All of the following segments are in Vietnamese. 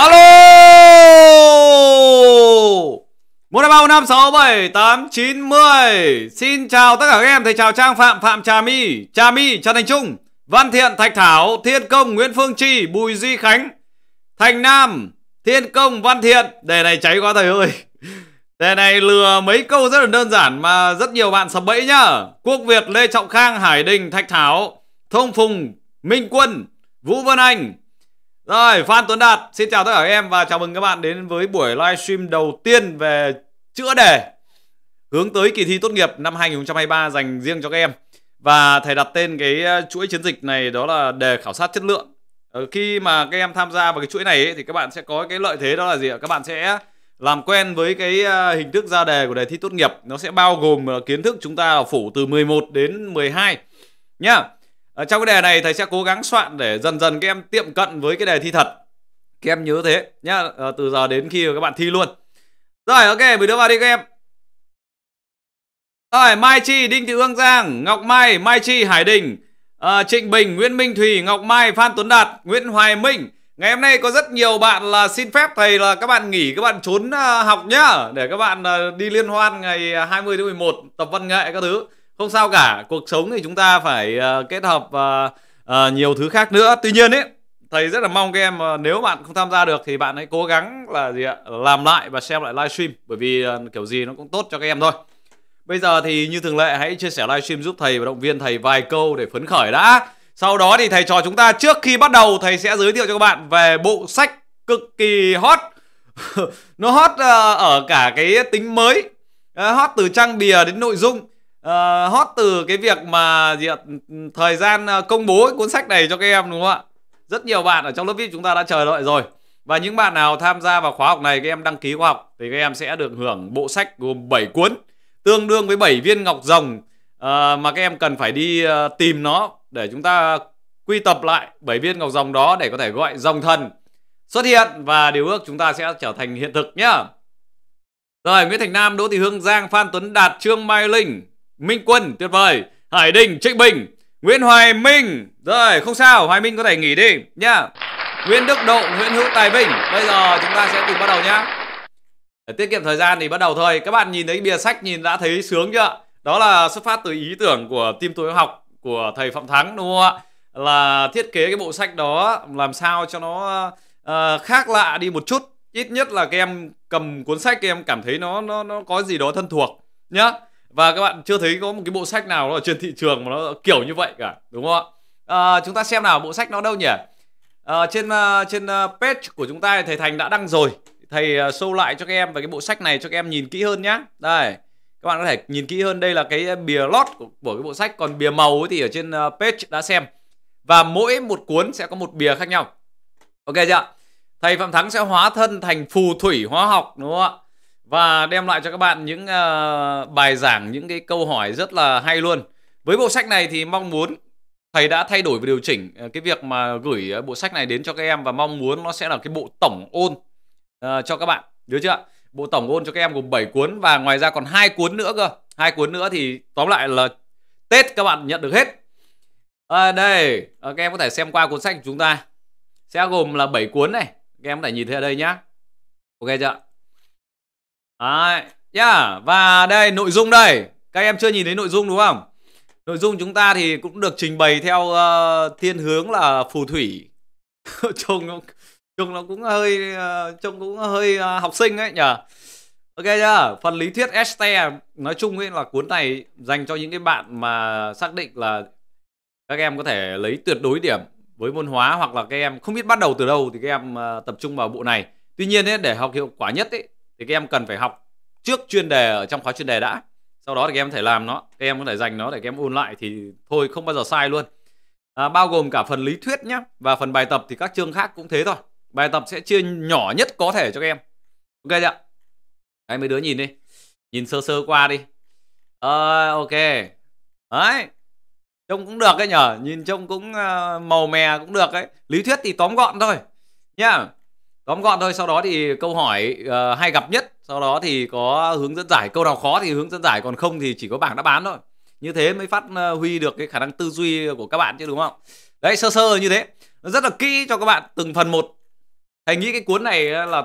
Alo một hai ba năm sáu bảy tám chín mười Xin chào tất cả các em Thầy chào Trang Phạm, Phạm Trà My Trà My, Trần Thành Trung Văn Thiện, Thạch Thảo, Thiên Công, Nguyễn Phương Chi Bùi Duy Khánh Thành Nam, Thiên Công, Văn Thiện Đề này cháy quá thầy ơi Đề này lừa mấy câu rất là đơn giản Mà rất nhiều bạn sập bẫy nhá Quốc Việt, Lê Trọng Khang, Hải Đình, Thạch Thảo Thông Phùng, Minh Quân Vũ Vân Anh rồi, Phan Tuấn Đạt, xin chào tất cả các em và chào mừng các bạn đến với buổi livestream đầu tiên về chữa đề hướng tới kỳ thi tốt nghiệp năm 2023 dành riêng cho các em. Và thầy đặt tên cái ờ, chuỗi chiến dịch này đó là đề khảo sát chất lượng. Ờ, khi mà các em tham gia vào cái chuỗi này ấy, thì các bạn sẽ có cái lợi thế đó là gì ạ? Các bạn sẽ làm quen với cái ờ, hình thức ra đề của đề thi tốt nghiệp. Nó sẽ bao gồm kiến thức chúng ta phủ từ 11 đến 12 nhá. Yeah ở ờ, trong cái đề này thầy sẽ cố gắng soạn để dần dần các em tiệm cận với cái đề thi thật các em nhớ thế nhá à, từ giờ đến khi các bạn thi luôn rồi ok mình đưa vào đi các em rồi Mai Chi, Đinh Thị Hương Giang, Ngọc Mai, Mai Chi, Hải Đình, uh, Trịnh Bình, Nguyễn Minh Thủy, Ngọc Mai, Phan Tuấn Đạt, Nguyễn Hoài Minh. Ngày hôm nay có rất nhiều bạn là xin phép thầy là các bạn nghỉ, các bạn trốn học nhá để các bạn đi liên hoan ngày 20 tháng 11 tập văn nghệ các thứ không sao cả cuộc sống thì chúng ta phải uh, kết hợp uh, uh, nhiều thứ khác nữa tuy nhiên ấy thầy rất là mong các em uh, nếu bạn không tham gia được thì bạn hãy cố gắng là gì ạ làm lại và xem lại livestream bởi vì uh, kiểu gì nó cũng tốt cho các em thôi bây giờ thì như thường lệ hãy chia sẻ livestream giúp thầy và động viên thầy vài câu để phấn khởi đã sau đó thì thầy trò chúng ta trước khi bắt đầu thầy sẽ giới thiệu cho các bạn về bộ sách cực kỳ hot nó hot uh, ở cả cái tính mới uh, hot từ trang bìa đến nội dung Ờ, hot từ cái việc mà gì ạ? thời gian ờ, công bố cuốn sách này cho các em đúng không ạ rất nhiều bạn ở trong lớp vip chúng ta đã chờ đợi rồi và những bạn nào tham gia vào khóa học này các em đăng ký khóa học thì các em sẽ được hưởng bộ sách gồm 7 cuốn tương đương với 7 viên ngọc rồng uh, mà các em cần phải đi uh, tìm nó để chúng ta quy tập lại 7 viên ngọc rồng đó để có thể gọi rồng thần xuất hiện và điều ước chúng ta sẽ trở thành hiện thực nhá. Rồi Nguyễn Thành Nam, Đỗ Thị Hương Giang, Phan Tuấn Đạt, Trương Mai Linh, Minh Quân tuyệt vời Hải Đình Trịnh Bình Nguyễn Hoài Minh Rồi không sao Hoài Minh có thể nghỉ đi nha. Nguyễn Đức Độ Nguyễn Hữu Tài Vinh Bây giờ chúng ta sẽ cùng bắt đầu nhá Để tiết kiệm thời gian thì bắt đầu thôi Các bạn nhìn thấy bìa sách nhìn đã thấy sướng chưa Đó là xuất phát từ ý tưởng của team tôi học Của thầy Phạm Thắng đúng không ạ Là thiết kế cái bộ sách đó Làm sao cho nó uh, khác lạ đi một chút Ít nhất là các em cầm cuốn sách các em cảm thấy nó nó nó có gì đó thân thuộc nhá và các bạn chưa thấy có một cái bộ sách nào nó ở trên thị trường mà nó kiểu như vậy cả đúng không ạ à, chúng ta xem nào bộ sách nó đâu nhỉ à, trên à, trên à, page của chúng ta thầy thành đã đăng rồi thầy uh, show lại cho các em về cái bộ sách này cho các em nhìn kỹ hơn nhá đây các bạn có thể nhìn kỹ hơn đây là cái bìa lót của, của cái bộ sách còn bìa màu thì ở trên page đã xem và mỗi một cuốn sẽ có một bìa khác nhau ok chưa thầy phạm thắng sẽ hóa thân thành phù thủy hóa học đúng không ạ và đem lại cho các bạn những uh, bài giảng những cái câu hỏi rất là hay luôn với bộ sách này thì mong muốn thầy đã thay đổi và điều chỉnh ờ, cái việc mà gửi ờ, bộ sách này đến cho các em và mong muốn nó sẽ là cái bộ tổng ôn uh, cho các bạn nhớ chưa bộ tổng ôn cho các em gồm 7 cuốn và ngoài ra còn hai cuốn nữa cơ hai cuốn nữa thì tóm lại là tết các bạn nhận được hết à, đây các em có thể xem qua cuốn sách của chúng ta sẽ gồm là 7 cuốn này các em có thể nhìn thấy ở đây nhá ok chưa Đấy, yeah. Và đây nội dung đây Các em chưa nhìn thấy nội dung đúng không Nội dung chúng ta thì cũng được trình bày theo uh, thiên hướng là phù thủy Trông nó, trông nó cũng hơi uh, trông cũng hơi uh, học sinh ấy nhỉ Ok chưa? Phần lý thuyết Este nói chung ấy là cuốn này dành cho những cái bạn mà xác định là các em có thể lấy tuyệt đối điểm với môn hóa hoặc là các em không biết bắt đầu từ đâu thì các em uh, tập trung vào bộ này. Tuy nhiên ấy, để học hiệu quả nhất ấy, thì các em cần phải học trước chuyên đề ở trong khóa chuyên đề đã sau đó thì các em có thể làm nó các em có thể dành nó để các em ôn lại thì thôi không bao giờ sai luôn à, bao gồm cả phần lý thuyết nhé và phần bài tập thì các chương khác cũng thế thôi bài tập sẽ chia nhỏ nhất có thể cho các em ok chưa đấy mấy đứa nhìn đi nhìn sơ sơ qua đi à, ok đấy trông cũng được đấy nhở nhìn trông cũng uh, màu mè cũng được đấy lý thuyết thì tóm gọn thôi nhá yeah tóm gọn thôi sau đó thì câu hỏi uh, hay gặp nhất sau đó thì có hướng dẫn giải câu nào khó thì hướng dẫn giải còn không thì chỉ có bảng đáp án thôi như thế mới phát ờ, huy được cái khả năng tư duy của các bạn chứ đúng không đấy sơ sơ như thế nó rất là kỹ cho các bạn từng phần một thầy nghĩ cái cuốn này ờ, là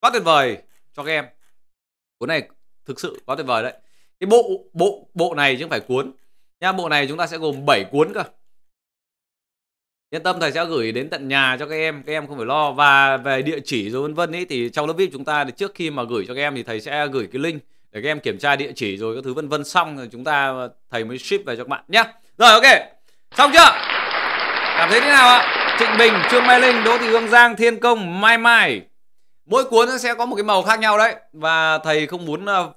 quá tuyệt vời cho các em cuốn này thực sự quá tuyệt vời đấy cái bộ bộ bộ này chứ không phải cuốn nha bộ này chúng ta sẽ gồm 7 cuốn cơ yên tâm thầy sẽ gửi đến tận nhà cho các em các em không phải lo và về địa chỉ rồi vân vân ấy thì trong lớp vip chúng ta thì trước khi mà gửi cho các em thì thầy sẽ gửi cái link để các em kiểm tra địa chỉ rồi các thứ vân vân xong rồi chúng ta thầy mới ship về cho các bạn nhé rồi ok xong chưa cảm thấy thế nào ạ trịnh bình trương mai linh đỗ thị hương giang thiên công mai mai mỗi cuốn nó sẽ có một cái màu khác nhau đấy và thầy không muốn ờ,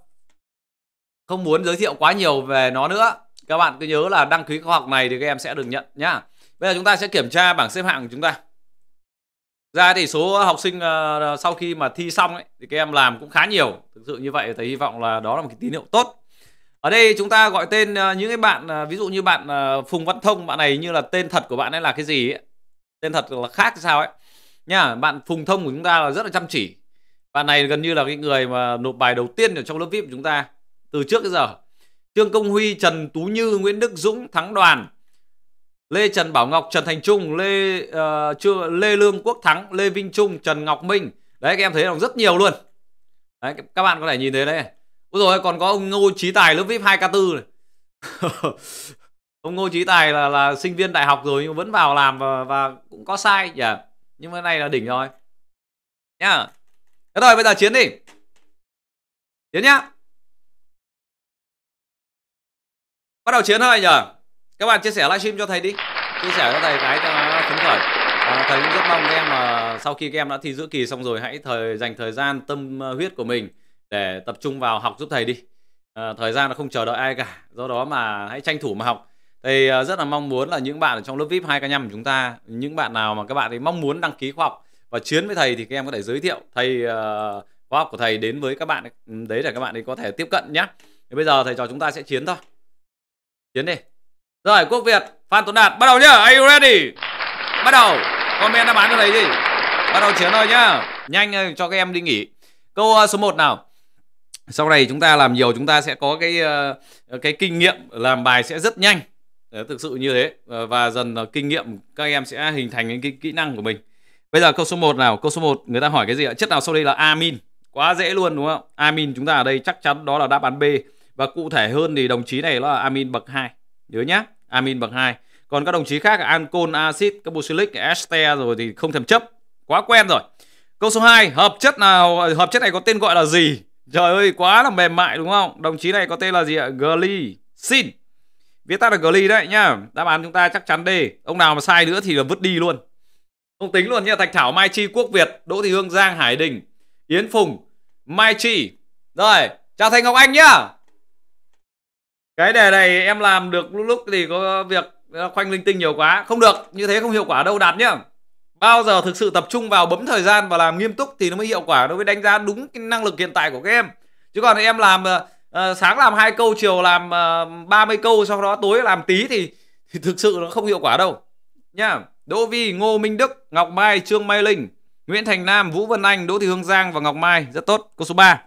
không muốn giới thiệu quá nhiều về nó nữa các bạn cứ nhớ là đăng ký khóa học này thì các em sẽ được nhận nhá Bây giờ chúng ta sẽ kiểm tra bảng xếp hạng của chúng ta. Ra thì số học sinh ờ, sau khi mà thi xong ấy, thì các em làm cũng khá nhiều. Thực sự như vậy thầy hy vọng là đó là một cái tín hiệu tốt. Ở đây chúng ta gọi tên ờ, những cái bạn ờ, ví dụ như bạn Phùng Văn Thông bạn này như là tên thật của bạn ấy là cái gì ấy. Tên thật là khác hay sao ấy. Nha, bạn Phùng Thông của chúng ta là rất là chăm chỉ. Bạn này gần như là cái người mà nộp bài đầu tiên ở trong lớp VIP của chúng ta từ trước tới giờ. Trương Công Huy, Trần Tú Như, Nguyễn Đức Dũng, Thắng Đoàn, Lê Trần Bảo Ngọc, Trần Thành Trung, Lê uh, chưa Lê Lương Quốc Thắng, Lê Vinh Trung, Trần Ngọc Minh. Đấy các em thấy là rất nhiều luôn. Đấy các bạn có thể nhìn thấy đấy. Úi rồi còn có ông Ngô Chí Tài lớp VIP 2K4 này. ông Ngô Chí Tài là là sinh viên đại học rồi nhưng vẫn vào làm và, và cũng có sai nhỉ. Yeah. Nhưng mà này là đỉnh rồi. Nhá. Yeah. Thế rồi bây giờ chiến đi. Chiến nhá. Bắt đầu chiến thôi nhỉ các bạn chia sẻ livestream cho thầy đi chia sẻ cho thầy cái cho nó phấn khởi à, thầy cũng rất mong các em mà sau khi các em đã thi giữa kỳ xong rồi hãy thời dành thời gian tâm ờ, huyết của mình để tập trung vào học giúp thầy đi à, thời gian nó không chờ đợi ai cả do đó mà hãy tranh thủ mà học thầy ờ, rất là mong muốn là những bạn ở trong lớp vip hai k nhăm của chúng ta những bạn nào mà các bạn ấy mong muốn đăng ký khoa học và chiến với thầy thì các em có thể giới thiệu thầy uh, khoa học của thầy đến với các bạn ấy. Ừ, đấy là các bạn ấy có thể tiếp cận nhé bây giờ thầy trò chúng ta sẽ chiến thôi chiến đi rồi Quốc Việt, Phan Tuấn Đạt bắt đầu nhá. Are you ready? Bắt đầu. Comment đáp án cho thấy gì? Bắt đầu chiến thôi nhá. Nhanh ờ, cho các em đi nghỉ. Câu ờ, số 1 nào. Sau này chúng ta làm nhiều chúng ta sẽ có cái ờ, cái kinh nghiệm làm bài sẽ rất nhanh. Đấy, thực sự như thế và dần kinh nghiệm các em sẽ hình thành những cái kỹ năng của mình. Bây giờ câu số 1 nào, câu số 1 người ta hỏi cái gì ạ? Chất nào sau đây là amin? Quá dễ luôn đúng không? Amin chúng ta ở đây chắc chắn đó là đáp án B và cụ thể hơn thì đồng chí này nó là amin bậc 2. Nhớ nhá amin bậc 2. Còn các đồng chí khác ancol, axit, carboxylic, ester rồi thì không thèm chấp, quá quen rồi. Câu số 2, hợp chất nào hợp chất này có tên gọi là gì? Trời ơi, quá là mềm mại đúng không? Đồng chí này có tên là gì ạ? Glycine. Viết tắt là gly đấy nhá. Đáp án chúng ta chắc chắn D. Ông nào mà sai nữa thì là vứt đi luôn. Không tính luôn nha. Thạch Thảo, Mai Chi, Quốc Việt, Đỗ Thị Hương, Giang, Hải Đình, Yến Phùng, Mai Chi. Rồi, chào Thành Ngọc Anh nhá cái đề này em làm được lúc lúc thì có việc khoanh linh tinh nhiều quá không được như thế không hiệu quả đâu đạt nhá bao giờ thực sự tập trung vào bấm thời gian và làm nghiêm túc thì nó mới hiệu quả đối với đánh giá đúng cái năng lực hiện tại của các em chứ còn em làm uh, sáng làm hai câu chiều làm uh, ờ, 30 câu sau đó tối làm tí thì, thì thực sự nó không hiệu quả đâu nhá Đỗ Vi, Ngô Minh Đức, Ngọc Mai, Trương Mai Linh, Nguyễn Thành Nam, Vũ Vân Anh, Đỗ Thị Hương Giang và Ngọc Mai rất tốt. Câu số 3.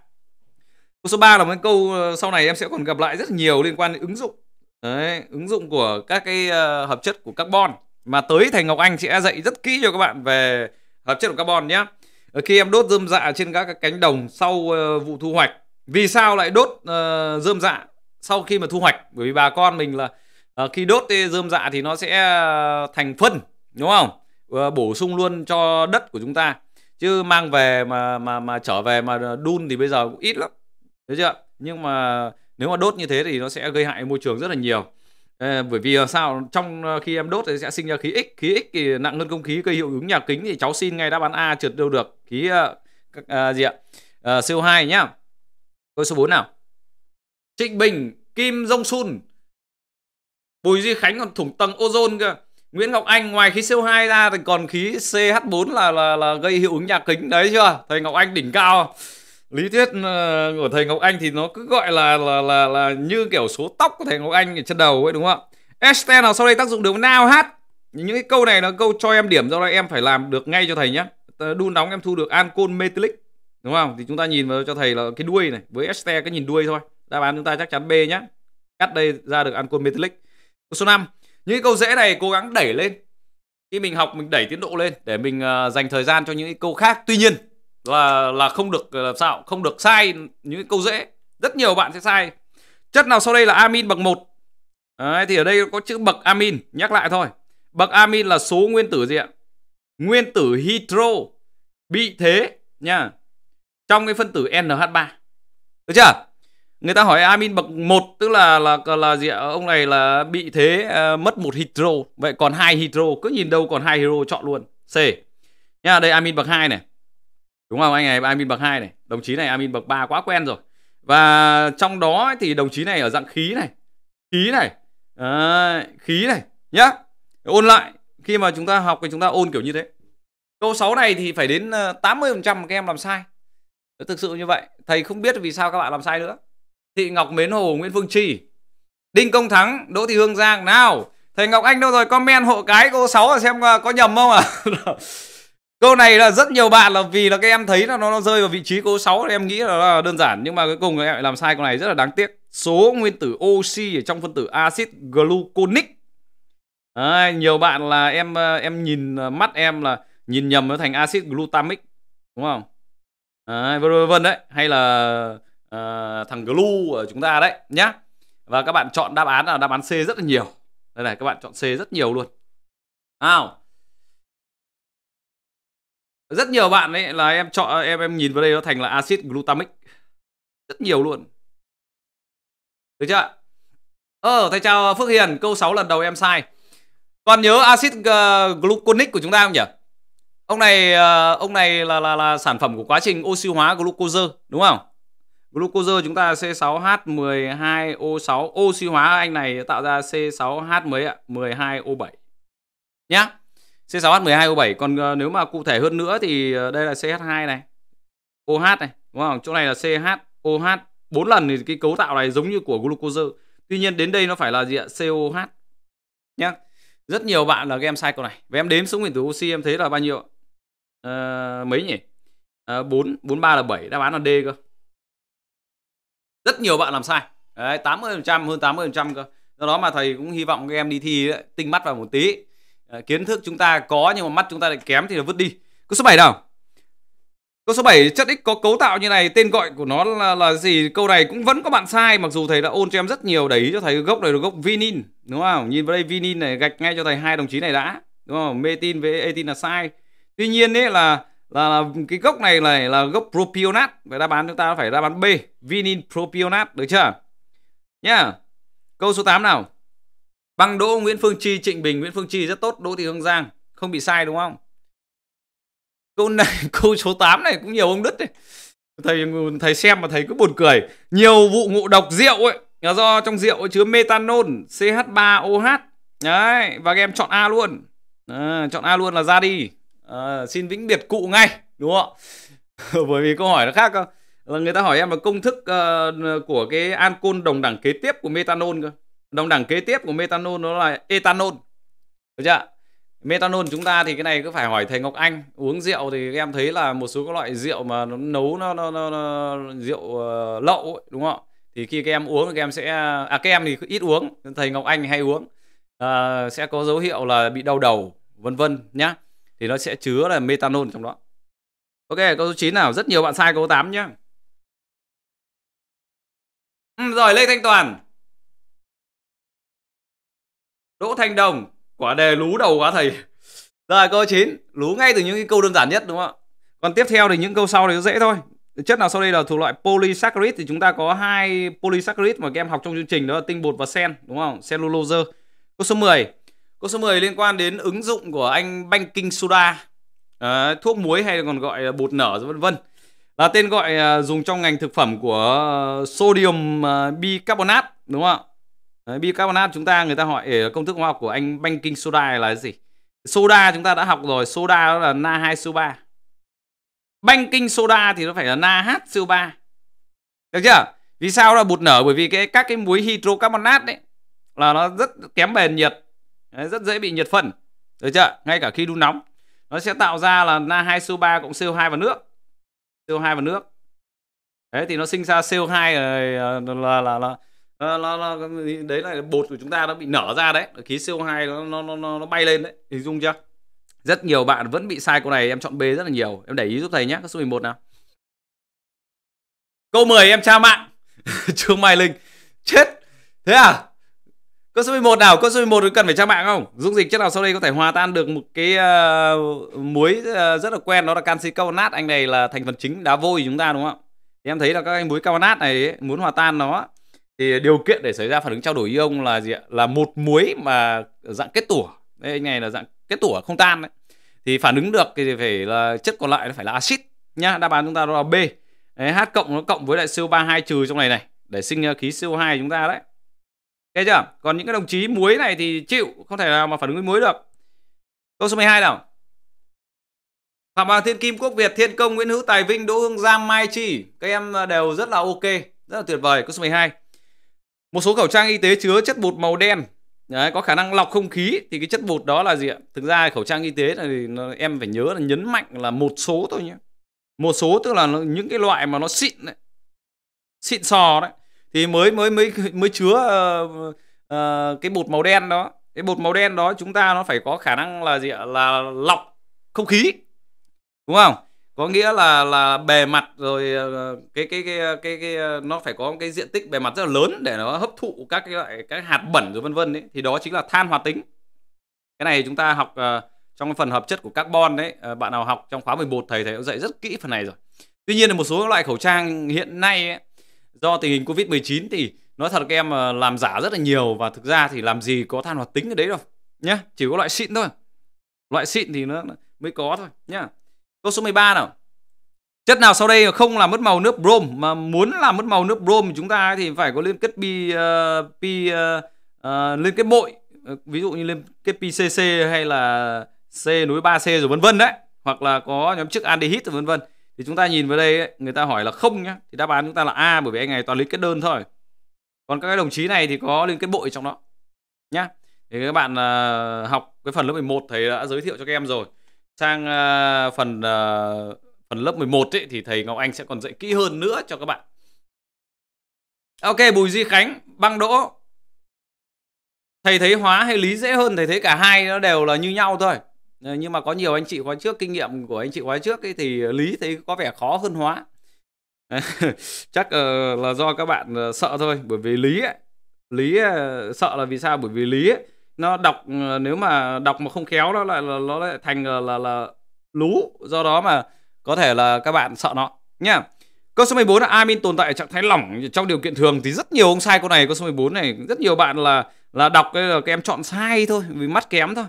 Câu số 3 là một câu ờ, sau này em sẽ còn gặp lại rất nhiều liên quan đến ứng dụng. Đấy, ứng dụng của các cái ờ, hợp chất của carbon mà tới thầy Ngọc Anh sẽ dạy rất kỹ cho các bạn về hợp chất của carbon nhé. Ờ, khi em đốt dơm dạ trên các cánh đồng sau vụ thu hoạch, vì sao lại đốt dơm dạ sau khi mà thu hoạch? Bởi vì bà con mình là khi đốt dơm dạ thì nó sẽ thành phân, đúng không? bổ sung luôn cho đất của chúng ta. Chứ mang về mà mà mà trở về mà đun thì bây giờ cũng ít lắm được chưa nhưng mà nếu mà đốt như thế thì nó sẽ gây hại môi trường rất là nhiều à, bởi vì ờ, sao trong ờ, khi em đốt thì sẽ sinh ra khí x khí x thì nặng hơn không khí gây hiệu ứng nhà kính thì cháu xin ngay đáp án a trượt đâu được khí các uh, gì ạ uh, CO2 nhá câu số 4 nào Trịnh Bình Kim Jong Sun Bùi Duy Khánh còn thủng tầng ozone cơ Nguyễn Ngọc Anh ngoài khí CO2 ra thì còn khí CH4 là là, là gây hiệu ứng nhà kính đấy chưa thầy Ngọc Anh đỉnh cao lý thuyết ờ, của thầy Ngọc Anh thì nó cứ gọi là là là, là như kiểu số tóc của thầy Ngọc Anh ở chân đầu ấy đúng không ạ? Hashtag nào sau đây tác dụng được nào hát những cái câu này là câu cho em điểm do đó em phải làm được ngay cho thầy nhé đun nóng em thu được ancol metallic đúng không thì chúng ta nhìn vào cho thầy là cái đuôi này với este cái nhìn đuôi thôi đáp án chúng ta chắc chắn b nhé cắt đây ra được ancol metallic câu số 5 những cái câu dễ này cố gắng đẩy lên khi mình học mình đẩy tiến độ lên để mình ờ, dành thời gian cho những cái câu khác tuy nhiên là là không được ờ, là sao không được sai những câu dễ rất nhiều bạn sẽ sai chất nào sau đây là amin bậc 1 Đấy, thì ở đây có chữ bậc amin nhắc lại thôi bậc amin là số nguyên tử gì ạ nguyên tử hydro bị thế nha trong cái phân tử NH3 được chưa người ta hỏi amin bậc 1 tức là là là gì ạ ông này là bị thế uh, mất một hydro vậy còn hai hydro cứ nhìn đâu còn hai hydro chọn luôn C nha đây amin bậc 2 này đúng không anh này amin bậc 2 này đồng chí này amin bậc 3 quá quen rồi và trong đó thì đồng chí này ở dạng khí này khí này à, khí này nhá ôn lại khi mà chúng ta học thì chúng ta ôn kiểu như thế câu 6 này thì phải đến 80% ờ, các em làm sai thực sự như vậy thầy không biết vì sao các bạn làm sai nữa thị ngọc mến hồ nguyễn phương trì đinh công thắng đỗ thị hương giang nào thầy ngọc anh đâu rồi comment hộ cái cô 6 xem ờ, có nhầm không à Câu này là rất nhiều bạn là vì là các em thấy là nó, nó rơi vào vị trí câu 6 thì em nghĩ là, là đơn giản nhưng mà cuối cùng em lại làm sai câu này rất là đáng tiếc. Số nguyên tử oxy ở trong phân tử axit gluconic. Đấy, nhiều bạn là em ờ, em nhìn ờ, mắt em là nhìn nhầm nó thành axit glutamic đúng không? Đấy, vân vân đấy, hay là uh, thằng glu ở chúng ta đấy nhá. Và các bạn chọn đáp án là đáp án C rất là nhiều. Đây này, các bạn chọn C rất nhiều luôn. Nào rất nhiều bạn ấy là em chọn em em nhìn vào đây nó thành là axit glutamic rất nhiều luôn được chưa ờ thầy chào phước hiền câu 6 lần đầu em sai toàn nhớ axit ờ, gluconic của chúng ta không nhỉ ông này ờ, ông này là là là sản phẩm của quá trình oxy hóa glucose đúng không glucose chúng ta C6H12O6 oxy hóa anh này tạo ra C6H mấy ạ 12O7 nhá C6H12O7 còn ờ, nếu mà cụ thể hơn nữa thì ờ, đây là CH2 này OH này đúng không chỗ này là CHOH bốn lần thì cái cấu tạo này giống như của glucose tuy nhiên đến đây nó phải là gì ạ COH nhá rất nhiều bạn là game sai câu này và em đếm số nguyên tử oxy em thấy là bao nhiêu à, mấy nhỉ à, 4 43 là 7 đáp án là D cơ rất nhiều bạn làm sai Đấy, 80% hơn 80% cơ do đó mà thầy cũng hy vọng các em đi thi ấy, tinh mắt vào một tí Ờ, kiến thức chúng ta có nhưng mà mắt chúng ta lại kém thì là vứt đi câu số 7 nào câu số 7 chất x có cấu tạo như này tên gọi của nó là là gì câu này cũng vẫn có bạn sai mặc dù thầy đã ôn cho em rất nhiều để cho thầy gốc này là gốc vinin đúng không nhìn vào đây vinin này gạch ngay cho thầy hai đồng chí này đã đúng không metin với e etin là sai tuy nhiên đấy là là, là cái gốc này là là gốc propionat vậy đáp án chúng ta phải đáp án B vinin propionat được chưa nhá câu số 8 nào Băng Đỗ, Nguyễn Phương Chi, Trịnh Bình, Nguyễn Phương Chi rất tốt, Đỗ Thị Hương Giang không bị sai đúng không? Câu này, câu số 8 này cũng nhiều ông đứt đấy. Thầy thầy xem mà thầy cứ buồn cười. Nhiều vụ ngộ độc rượu ấy là do trong rượu chứa metanol CH3OH. Đấy, và các em chọn A luôn. À, chọn A luôn là ra đi. À, xin vĩnh biệt cụ ngay, đúng không? Bởi vì câu hỏi nó khác không? Là người ta hỏi em là công thức uh, của cái ancol đồng đẳng kế tiếp của metanol cơ đồng đẳng kế tiếp của metanol nó là ethanol được chưa metanol chúng ta thì cái này cứ phải hỏi thầy Ngọc Anh uống rượu thì em thấy là một số các loại rượu mà nó nấu nó, nó, nó, nó rượu uh, lậu ấy, đúng không thì khi các em uống thì các em sẽ à các em thì ít uống thầy Ngọc Anh hay uống uh, sẽ có dấu hiệu là bị đau đầu vân vân nhá thì nó sẽ chứa là metanol trong đó ok câu số 9 nào rất nhiều bạn sai câu 8 nhá ừ, rồi Lê Thanh Toàn Đỗ Thanh Đồng quả đề lú đầu quá thầy rồi câu 9 lú ngay từ những cái câu đơn giản nhất đúng không ạ còn tiếp theo thì những câu sau thì nó dễ thôi chất nào sau đây là thuộc loại polysaccharide thì chúng ta có hai polysaccharide mà các em học trong chương trình đó là tinh bột và sen đúng không cellulose câu số 10 câu số 10 liên quan đến ứng dụng của anh banking soda à, thuốc muối hay còn gọi là bột nở vân vân là tên gọi à, dùng trong ngành thực phẩm của sodium à, bicarbonate đúng không ạ Đấy, bicarbonate chúng ta người ta hỏi công thức hóa học của anh banking soda là cái gì? Soda chúng ta đã học rồi, soda đó là Na2CO3. Banking soda thì nó phải là na h NaHCO3. Được chưa? Vì sao là bụt nở? Bởi vì cái các cái muối hydrocarbonate đấy là nó rất kém bền nhiệt, rất dễ bị nhiệt phân. Được chưa? Ngay cả khi đun nóng nó sẽ tạo ra là Na2CO3 cộng CO2 và nước. CO2 và nước. Đấy thì nó sinh ra CO2 ờ, là là là, là Ờ, nó, nó đấy là bột của chúng ta nó bị nở ra đấy khí CO2 nó nó nó nó bay lên đấy hình dung chưa rất nhiều bạn vẫn bị sai câu này em chọn B rất là nhiều em để ý giúp thầy nhé câu số 11 nào câu 10 em tra mạng Trương Mai Linh chết thế à Câu số 11 nào? Câu số 11 cần phải tra mạng không? Dung dịch chất nào sau đây có thể hòa tan được một cái uh, muối uh, rất là quen đó là canxi carbonat. Anh này là thành phần chính đá vôi của chúng ta đúng không? em thấy là các anh muối carbonat này ấy, muốn hòa tan nó thì điều kiện để xảy ra phản ứng trao đổi ion là gì ạ là một muối mà dạng kết tủa đây này là dạng kết tủa không tan đấy thì phản ứng được thì phải là chất còn lại nó phải là axit nhá đáp án chúng ta đó là b đấy, h cộng nó cộng với lại co3 2 trừ trong này này để sinh khí co2 chúng ta đấy ok chưa còn những cái đồng chí muối này thì chịu không thể nào mà phản ứng với muối được câu số 12 nào Phạm Hoàng Thiên Kim Quốc Việt Thiên Công Nguyễn Hữu Tài Vinh Đỗ Hương Giang Mai Chi Các em đều rất là ok Rất là tuyệt vời Câu số 12 một số khẩu trang y tế chứa chất bột màu đen Đấy, có khả năng lọc không khí thì cái chất bột đó là gì ạ? Thực ra khẩu trang y tế thì nó, em phải nhớ là nhấn mạnh là một số thôi nhé. Một số tức là nó, những cái loại mà nó xịn đấy. Xịn sò đấy thì mới mới mới mới chứa uh, uh, cái bột màu đen đó. Cái bột màu đen đó chúng ta nó phải có khả năng là gì ạ? Là lọc không khí. Đúng không? có nghĩa là là bề mặt rồi ờ, cái cái cái cái cái nó phải có cái diện tích bề mặt rất là lớn để nó hấp thụ các cái loại các hạt bẩn rồi vân vân đấy thì đó chính là than hoạt tính cái này chúng ta học ờ, trong phần hợp chất của carbon đấy ờ, bạn nào học trong khóa 11 thầy thầy cũng dạy rất kỹ phần này rồi tuy nhiên là một số loại khẩu trang hiện nay ấy, do tình hình covid 19 thì nói thật các em làm giả rất là nhiều và thực ra thì làm gì có than hoạt tính ở đấy đâu nhá chỉ có loại xịn thôi loại xịn thì nó mới có thôi nhá Câu số 13 nào. Chất nào sau đây không làm mất màu nước brom mà muốn làm mất màu nước brom chúng ta thì phải có liên kết pi uh, pi uh, uh, liên kết bội, ví dụ như liên kết pcc hay là C nối 3C rồi vân vân đấy, hoặc là có nhóm chức aldehyde rồi vân vân. Thì chúng ta nhìn vào đây ấy, người ta hỏi là không nhá, thì đáp án chúng ta là A bởi vì anh này toàn liên kết đơn thôi. Còn các đồng chí này thì có liên kết bội trong đó nhá. Thì các bạn học cái phần lớp 11 thầy đã giới thiệu cho các em rồi sang ờ, phần ờ, phần lớp 11 ấy, thì thầy Ngọc Anh sẽ còn dạy kỹ hơn nữa cho các bạn. Ok, Bùi Di Khánh, băng đỗ. Thầy thấy hóa hay lý dễ hơn, thầy thấy cả hai nó đều là như nhau thôi. Ờ, nhưng mà có nhiều anh chị khóa trước, kinh nghiệm của anh chị khóa trước ấy, thì lý thấy có vẻ khó hơn hóa. Chắc là do các bạn sợ thôi, bởi vì lý ấy, lý sợ là vì sao? Bởi vì lý ấy, nó đọc ờ, nếu mà đọc mà không khéo nó lại nó lại thành là, ờ, là là lú do đó mà có thể là các bạn sợ nó nhá câu số 14 là amin tồn tại ở trạng thái lỏng trong điều kiện thường thì rất nhiều ông sai câu này câu số 14 này rất nhiều bạn là là đọc cái là các em chọn sai thôi vì mắt kém thôi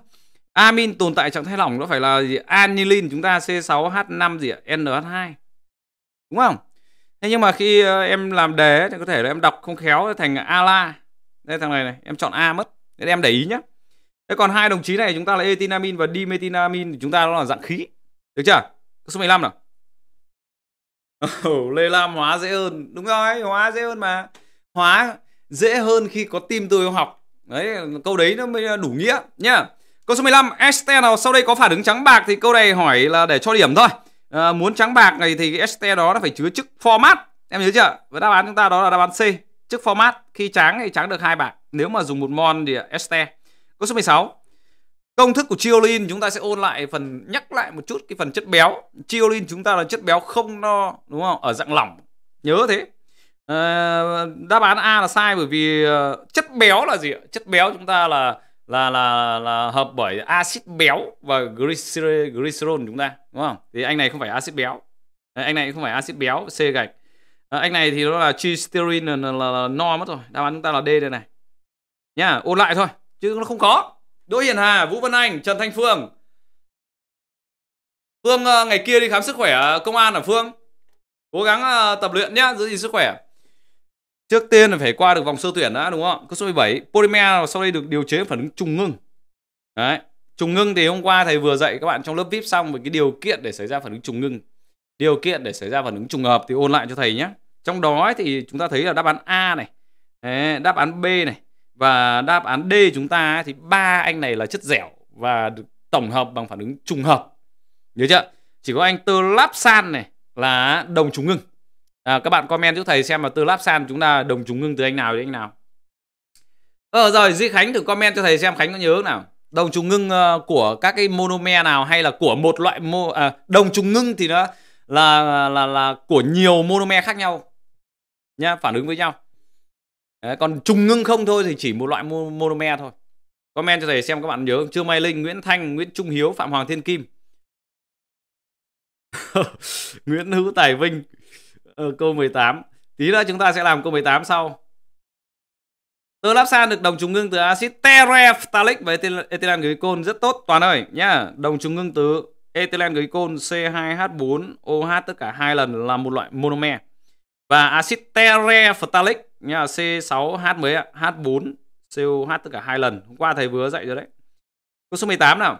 amin tồn tại trạng thái lỏng nó phải là gì anilin chúng ta C6H5 gì ạ NH2 đúng không thế nhưng mà khi ờ, em làm đề thì có thể là em đọc không khéo thành ala đây thằng này này em chọn A mất nên em để ý nhé thế còn hai đồng chí này chúng ta là etinamin và dimethinamin chúng ta nó là dạng khí được chưa số 15 nào oh, lê lam hóa dễ hơn đúng rồi hóa dễ hơn mà hóa dễ hơn khi có tim tôi học đấy câu đấy nó mới đủ nghĩa nhá câu số 15 ST nào sau đây có phản ứng trắng bạc thì câu này hỏi là để cho điểm thôi à, muốn trắng bạc này thì cái đó nó phải chứa chức format em nhớ chưa và đáp án chúng ta đó là đáp án C chức format khi tráng thì tráng được hai bảng. Nếu mà dùng một mon thì este. Câu số 16. Công thức của chiolin chúng ta sẽ ôn lại phần nhắc lại một chút cái phần chất béo. Chiolin chúng ta là chất béo không no đúng không? Ở dạng lỏng. Nhớ thế. À, đáp án A là sai bởi vì ờ, chất béo là gì ạ? Chất béo chúng ta là là là là hợp bởi axit béo và glycerol chúng ta đúng không? Thì anh này không phải axit béo. Anh này không phải axit béo, C gạch à, anh này thì nó là chi steerin là, là, là, là no mất rồi đáp án chúng ta là d đây này nhá ôn lại thôi chứ nó không có đỗ hiền hà vũ văn anh trần thanh phương phương uh, ngày kia đi khám sức khỏe ờ, công an ở phương cố gắng uh, tập luyện nhá giữ gìn sức khỏe trước tiên là phải qua được vòng sơ tuyển đã đúng không câu số 17 polymer sau đây được điều chế phản ứng trùng ngưng đấy trùng ngưng thì hôm qua thầy vừa dạy các bạn trong lớp vip xong về cái điều kiện để xảy ra phản ứng trùng ngưng điều kiện để xảy ra phản ứng trùng hợp thì ôn lại cho thầy nhé trong đó ấy, thì chúng ta thấy là đáp án A này đáp án B này và đáp án D chúng ta ấy, thì ba anh này là chất dẻo và được tổng hợp bằng phản ứng trùng hợp nhớ chưa chỉ có anh tơ láp san này là đồng trùng ngưng à, các bạn comment giúp thầy xem là tơ láp san chúng ta đồng trùng ngưng từ anh nào đến anh nào ờ rồi duy khánh thử comment cho thầy xem khánh có nhớ nào đồng trùng ngưng ờ, của các cái monomer nào hay là của một loại mô à, đồng trùng ngưng thì nó là là là của nhiều monomer khác nhau nha phản ứng với nhau Đấy, còn trùng ngưng không thôi thì chỉ một loại monomer thôi comment cho thầy xem các bạn nhớ chưa Mai Linh Nguyễn Thanh Nguyễn Trung Hiếu Phạm Hoàng Thiên Kim Nguyễn Hữu Tài Vinh ờ, câu 18 tí nữa chúng ta sẽ làm câu 18 sau Tơ lắp san được đồng trùng ngưng từ axit tereftalic và ethylen glycol rất tốt toàn ơi nhá. Đồng trùng ngưng từ ethylen glycol C2H4OH tất cả hai lần là một loại monomer và axit terephthallic nha C6H mấy H4 COH tất cả hai lần hôm qua thầy vừa dạy rồi đấy câu số 18 nào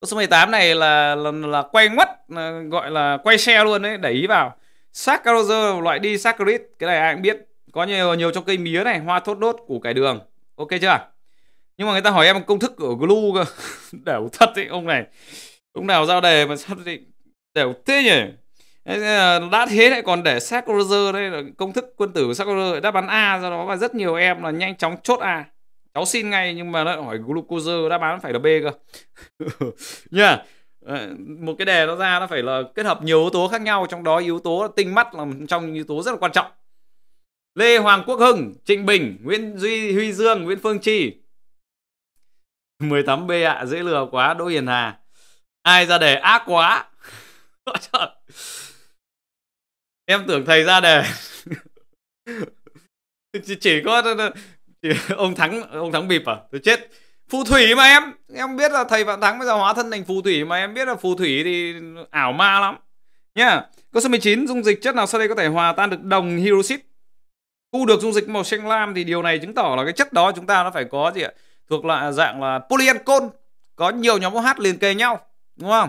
câu số 18 này là là, là quay ngoắt là, gọi là quay xe luôn đấy để ý vào saccharose loại đi saccharide cái này ai cũng biết có nhiều nhiều trong cây mía này hoa thốt đốt củ cải đường ok chưa nhưng mà người ta hỏi em công thức của glue cơ đểu thật ấy ông này ông nào giao đề mà sao định đều thế nhỉ đã thế lại còn để xác Roger đây là công thức quân tử của Roger đã bắn A do đó và rất nhiều em là nhanh chóng chốt A cháu xin ngay nhưng mà nó hỏi glucose đáp án phải là B cơ nha yeah. Ờ, một cái đề nó ra nó phải là kết hợp nhiều yếu tố khác nhau trong đó yếu tố tinh mắt là trong yếu tố rất là quan trọng Lê Hoàng Quốc Hưng, Trịnh Bình, Nguyễn Duy Huy Dương, Nguyễn Phương Chi 18B ạ, dễ lừa quá Đỗ Hiền Hà Ai ra đề ác quá em tưởng thầy ra đề chỉ, chỉ có chỉ, ông thắng ông thắng bịp à tôi chết phù thủy mà em em biết là thầy vạn thắng bây giờ hóa thân thành phù thủy mà em biết là phù thủy thì ảo ma lắm nhá câu số 19 dung dịch chất nào sau đây có thể hòa tan được đồng hydroxit thu được dung dịch màu xanh lam thì điều này chứng tỏ là cái chất đó chúng ta nó phải có gì ạ thuộc loại dạng là polyancol có nhiều nhóm OH liền kề nhau đúng không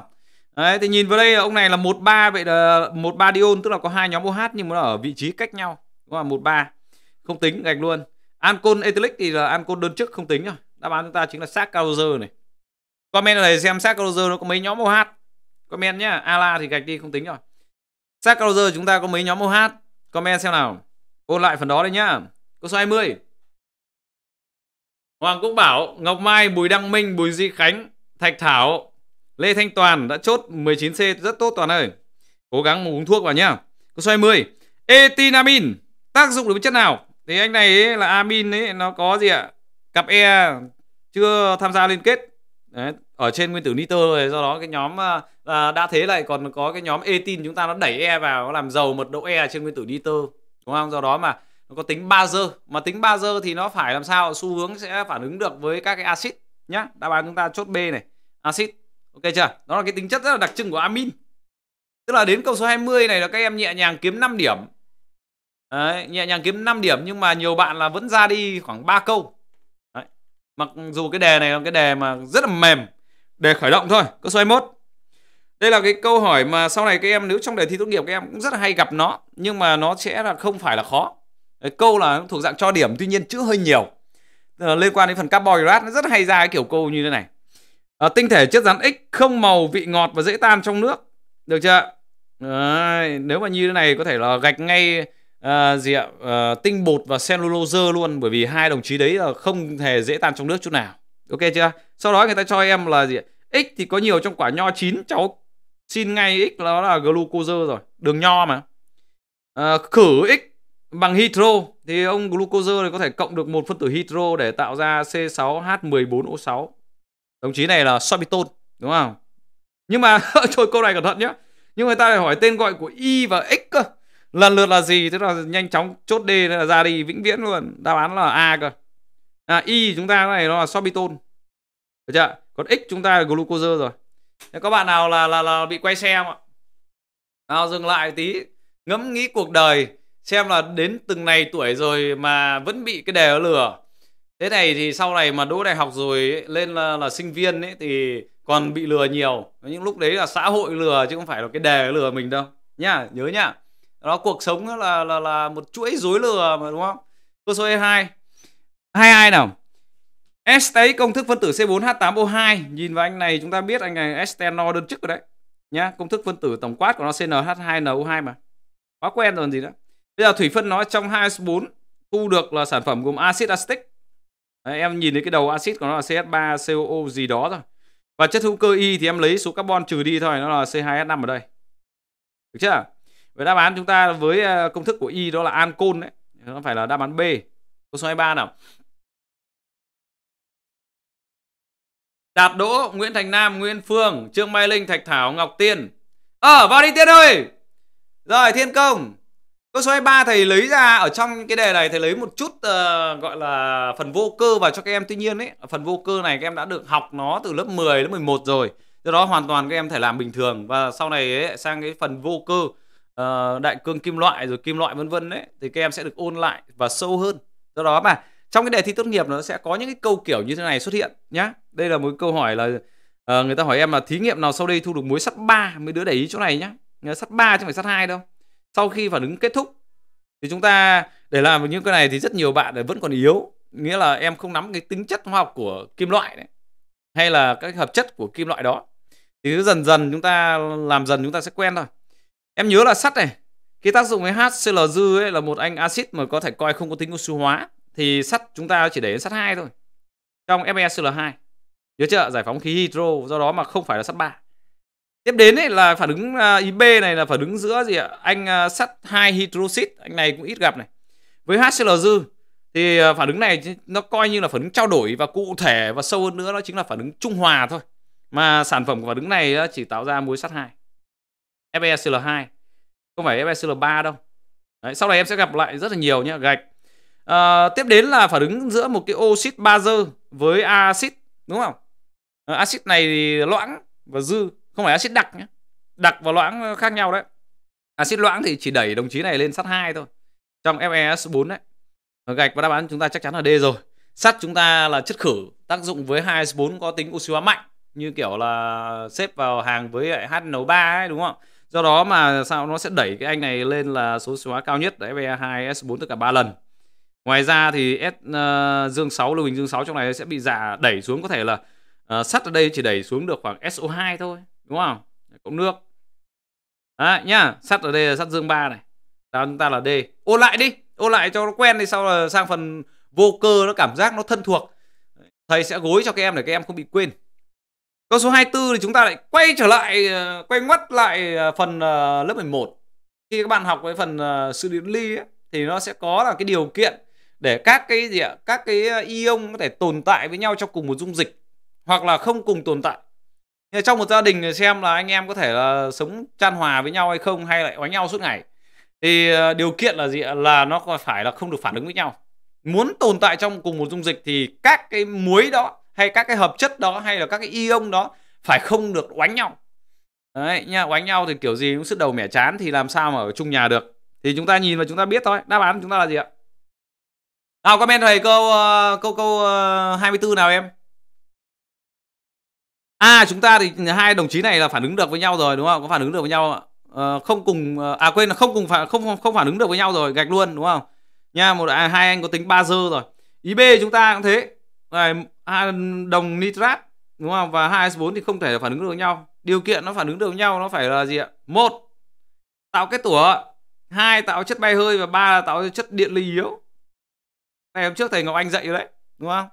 Đấy thì nhìn vào đây ông này là 13 vậy là 13 dion tức là có hai nhóm OH nhưng mà nó ở vị trí cách nhau. Đúng là 13. Không tính gạch luôn. Ancon ethylic thì là ancon đơn chức không tính rồi. Đáp án chúng ta chính là xác Carrozer này. Comment này xem xác Carrozer nó có mấy nhóm OH. Comment nhá. Ala thì gạch đi không tính rồi. Xác Carrozer chúng ta có mấy nhóm OH? Comment xem nào. Ôn lại phần đó đấy nhá. Câu số 20. Hoàng cũng bảo Ngọc Mai, Bùi Đăng Minh, Bùi Di Khánh, Thạch Thảo Lê Thanh Toàn đã chốt 19C rất tốt Toàn ơi. Cố gắng uống thuốc vào nhá. Câu xoay 10. Etinamin tác dụng đối với chất nào? Thì anh này ấy, là amin ấy nó có gì ạ? Cặp E chưa tham gia liên kết. Đấy, ở trên nguyên tử nitơ rồi do đó cái nhóm à, à, đã thế lại còn có cái nhóm etin chúng ta nó đẩy E vào nó làm giàu mật độ E trên nguyên tử nitơ. Đúng không? Do đó mà nó có tính ba dơ. mà tính ba dơ thì nó phải làm sao xu hướng sẽ phản ứng được với các cái axit nhá đáp án chúng ta chốt B này axit Ok chưa? Đó là cái tính chất rất là đặc trưng của Amin. Tức là đến câu số 20 này là các em nhẹ nhàng kiếm 5 điểm. Đấy, nhẹ nhàng kiếm 5 điểm nhưng mà nhiều bạn là vẫn ra đi khoảng 3 câu. Đấy. Mặc dù cái đề này là cái đề mà rất là mềm, đề khởi động thôi, câu số 21. Đây là cái câu hỏi mà sau này các em nếu trong đề thi tốt nghiệp các em cũng rất là hay gặp nó, nhưng mà nó sẽ là không phải là khó. Đấy, câu là thuộc dạng cho điểm tuy nhiên chữ hơi nhiều. Liên quan đến phần carbohydrate nó rất hay ra cái kiểu câu như thế này à, tinh thể chất rắn X không màu vị ngọt và dễ tan trong nước được chưa Đấy, nếu mà như thế này có thể là gạch ngay à, gì ạ à, tinh bột và cellulose luôn bởi vì hai đồng chí đấy là không hề dễ tan trong nước chút nào ok chưa sau đó người ta cho em là gì x thì có nhiều trong quả nho chín cháu xin ngay x đó là glucose rồi đường nho mà à, khử x bằng hydro thì ông glucose này có thể cộng được một phân tử hydro để tạo ra C6H14O6 đồng chí này là Sabiton đúng không nhưng mà thôi câu này cẩn thận nhé nhưng người ta lại hỏi tên gọi của y và x cơ lần lượt là gì tức là nhanh chóng chốt d là ra đi vĩnh viễn luôn đáp án là a cơ à, y chúng ta này nó là sorbitol được chưa còn x chúng ta là glucose rồi Thế các bạn nào là là, là bị quay xe không ạ nào dừng lại tí ngẫm nghĩ cuộc đời xem là đến từng này tuổi rồi mà vẫn bị cái đề lừa thế này thì sau này mà đỗ đại học rồi ấy, lên là, là sinh viên ấy thì còn bị lừa nhiều những lúc đấy là xã hội lừa chứ không phải là cái đề lừa mình đâu nhá nhớ nhá đó cuộc sống là là là một chuỗi dối lừa mà đúng không câu số hai 22 nào Estay công thức phân tử C4H8O2 Nhìn vào anh này chúng ta biết anh này estenol đơn chức rồi đấy nhá Công thức phân tử tổng quát của nó CnH2NO2 mà Quá quen rồi gì đó Bây giờ thủy phân nó trong H4 Thu được là sản phẩm gồm axit acetic Đấy, em nhìn thấy cái đầu axit của nó là CH3CO gì đó thôi. Và chất hữu cơ Y thì em lấy số carbon trừ đi thôi, nó là C2H5 ở đây. Được chưa? Với đáp án chúng ta với à, công thức của Y đó là ancol đấy. Nó phải là đáp án B. Câu số 23 nào. Đạt Đỗ, Nguyễn Thành Nam, Nguyễn Phương, Trương Mai Linh, Thạch Thảo, Ngọc Tiên. Ờ, à, vào đi Tiên ơi! Rồi, Thiên Công. Câu số 23 thầy lấy ra ở trong cái đề này thầy lấy một chút uh, gọi là phần vô cơ vào cho các em. Tuy nhiên ấy, phần vô cơ này các em đã được học nó từ lớp 10 đến 11 rồi. Do đó hoàn toàn các em thể làm bình thường và sau này ấy, sang cái phần vô cơ uh, đại cương kim loại rồi kim loại vân vân đấy thì các em sẽ được ôn lại và sâu hơn. Do đó mà trong cái đề thi tốt nghiệp nó sẽ có những cái câu kiểu như thế này xuất hiện nhá. Đây là một câu hỏi là uh, người ta hỏi em là thí nghiệm nào sau đây thu được muối sắt 3 mấy đứa để ý chỗ này nhá. Sắt 3 chứ không phải sắt 2 đâu sau khi phản ứng kết thúc thì chúng ta để làm những cái này thì rất nhiều bạn vẫn còn yếu nghĩa là em không nắm cái tính chất hóa học của kim loại đấy hay là các hợp chất của kim loại đó thì cứ dần dần chúng ta làm dần chúng ta sẽ quen thôi em nhớ là sắt này khi tác dụng với HCl dư ấy là một anh axit mà có thể coi không có tính oxy hóa thì sắt chúng ta chỉ để đến sắt hai thôi trong FeCl2 nhớ chưa giải phóng khí hydro do đó mà không phải là sắt ba tiếp đến ấy là phản ứng IB à, này là phản ứng giữa gì ạ anh à, sắt 2 hydroxit anh này cũng ít gặp này với HCl dư thì à, phản ứng này nó coi như là phản ứng trao đổi và cụ thể và sâu hơn nữa nó chính là phản ứng trung hòa thôi mà sản phẩm của phản ứng này chỉ tạo ra muối sắt 2 FeCl2 không phải FeCl3 đâu Đấy, sau này em sẽ gặp lại rất là nhiều nhé gạch à, tiếp đến là phản ứng giữa một cái oxit bazơ với axit đúng không à, axit này thì loãng và dư không phải axit đặc nhé đặc và loãng ờ, khác nhau đấy axit loãng thì chỉ đẩy đồng chí này lên sắt 2 thôi trong FeS 4 đấy gạch và đáp án chúng ta chắc chắn là D rồi sắt chúng ta là chất khử tác dụng với 2S4 có tính oxy hóa mạnh như kiểu là xếp vào hàng với HNO3 ấy đúng không do đó mà sao nó sẽ đẩy cái anh này lên là số oxy hóa cao nhất đấy Fe2S4 tất cả 3 lần ngoài ra thì S uh, dương 6 lưu bình dương 6 trong này sẽ bị giả dạ đẩy xuống có thể là uh, sắt ở đây chỉ đẩy xuống được khoảng SO2 thôi đúng không cộng nước đấy nhá sắt ở đây là sắt dương 3 này đó chúng ta là D ô lại đi ô lại cho nó quen đi sau là sang phần vô cơ nó cảm giác nó thân thuộc thầy sẽ gối cho các em để các em không bị quên câu số 24 thì chúng ta lại quay trở lại ờ, quay ngoắt lại ờ, phần ờ, lớp 11 khi các bạn học với phần sự điện ly ấy, thì nó sẽ có là cái điều kiện để các cái gì ạ các cái ion có thể tồn tại với nhau trong cùng một dung dịch hoặc là không cùng tồn tại trong một gia đình thì xem là anh em có thể là sống chan hòa với nhau hay không hay lại đánh nhau suốt ngày thì ờ, điều kiện là gì là nó phải là không được phản ứng với nhau muốn tồn tại trong cùng một dung dịch thì các cái muối đó hay các cái hợp chất đó hay là các cái ion đó phải không được oánh nhau đấy nha oánh nhau thì kiểu gì cũng sứt đầu mẻ chán thì làm sao mà ở chung nhà được thì chúng ta nhìn và chúng ta biết thôi đáp án của chúng ta là gì ạ nào comment thầy câu ờ, câu câu 24 ờ, nào em à chúng ta thì hai đồng chí này là phản ứng được với nhau rồi đúng không có phản ứng được với nhau ạ à, ờ, không cùng ờ, à quên là không cùng phản không không phản ứng được với nhau rồi gạch luôn đúng không nha một à, hai anh có tính ba dơ rồi ib chúng ta cũng thế này đồng nitrat đúng không và hai s 4 thì không thể phản ứng được với nhau điều kiện nó phản ứng được với nhau nó phải là gì ạ một tạo kết tủa hai tạo chất bay hơi và ba là tạo chất điện ly yếu này hôm trước thầy ngọc anh dạy rồi đấy đúng không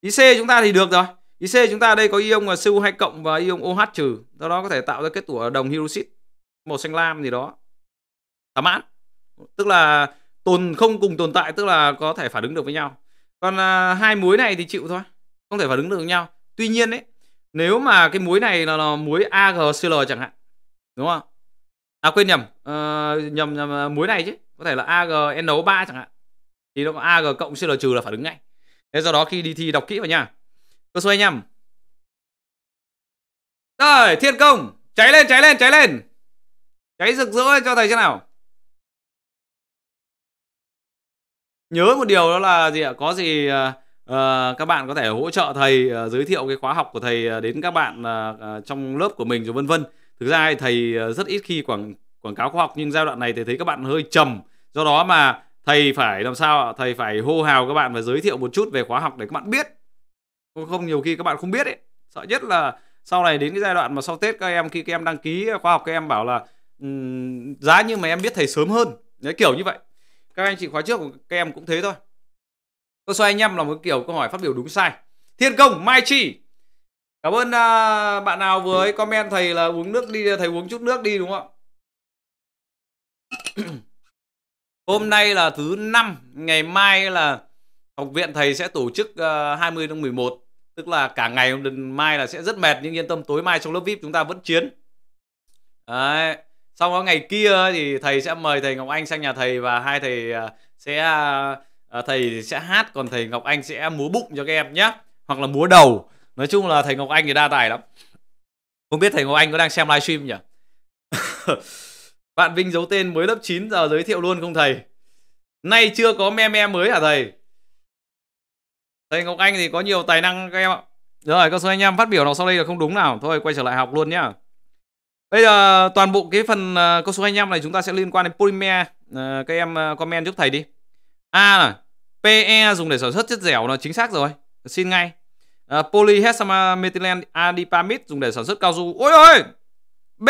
ý c chúng ta thì được rồi IC chúng ta đây có ion là Cu2 cộng và ion OH trừ, do đó có thể tạo ra kết tủa đồng hydroxit màu xanh lam gì đó. Tám mãn. Tức là tồn không cùng tồn tại tức là có thể phản ứng được với nhau. Còn à, hai muối này thì chịu thôi, không thể phản ứng được với nhau. Tuy nhiên đấy, nếu mà cái muối này là, là muối AgCl chẳng hạn. Đúng không? À quên nhầm, à, nhầm nhầm à, muối này chứ, có thể là AgNO3 chẳng hạn. Thì nó có Ag cộng CL trừ là phản ứng ngay. Thế do đó khi đi thi đọc kỹ vào nha. Cơ xoay nhầm Rồi thiên công Cháy lên cháy lên cháy lên Cháy rực rỡ lên cho thầy xem nào Nhớ một điều đó là gì ạ Có gì uh, các bạn có thể hỗ trợ thầy uh, Giới thiệu cái khóa học của thầy Đến các bạn uh, trong lớp của mình rồi vân vân Thực ra thầy rất ít khi quảng quảng cáo khoa học Nhưng giai đoạn này thầy thấy các bạn hơi trầm Do đó mà thầy phải làm sao thầy phải hô hào các bạn và giới thiệu một chút về khóa học để các bạn biết không nhiều khi các bạn không biết ấy sợ nhất là sau này đến cái giai đoạn mà sau tết các em khi các em đăng ký khoa học các em bảo là um, giá nhưng mà em biết thầy sớm hơn đấy kiểu như vậy các anh chị khóa trước của các em cũng thế thôi câu số 25 là một kiểu câu hỏi phát biểu đúng sai thiên công mai chi cảm ơn uh, bạn nào vừa ấy comment thầy là uống nước đi thầy uống chút nước đi đúng không hôm nay là thứ năm ngày mai là học viện thầy sẽ tổ chức uh, à, 20 tháng 11 tức là cả ngày hôm mai là sẽ rất mệt nhưng yên tâm tối mai trong lớp vip chúng ta vẫn chiến đấy sau đó ngày kia thì thầy sẽ mời thầy ngọc anh sang nhà thầy và hai thầy à, sẽ à, thầy sẽ hát còn thầy ngọc anh sẽ múa bụng cho các em nhé hoặc là múa đầu nói chung là thầy ngọc anh thì đa tài lắm không biết thầy ngọc anh có đang xem livestream nhỉ bạn vinh giấu tên mới lớp 9 giờ giới thiệu luôn không thầy nay chưa có meme mới hả thầy thầy ngọc anh thì có nhiều tài năng các em ạ rồi các số anh em phát biểu nào sau đây là không đúng nào thôi quay trở lại học luôn nhá bây giờ toàn bộ cái phần à, câu số anh em này chúng ta sẽ liên quan đến polymer à, các em à, comment giúp thầy đi a là pe dùng để sản xuất chất dẻo là chính xác rồi xin ngay polyhexamethylene adipamid dùng để sản xuất cao su ôi ơi. b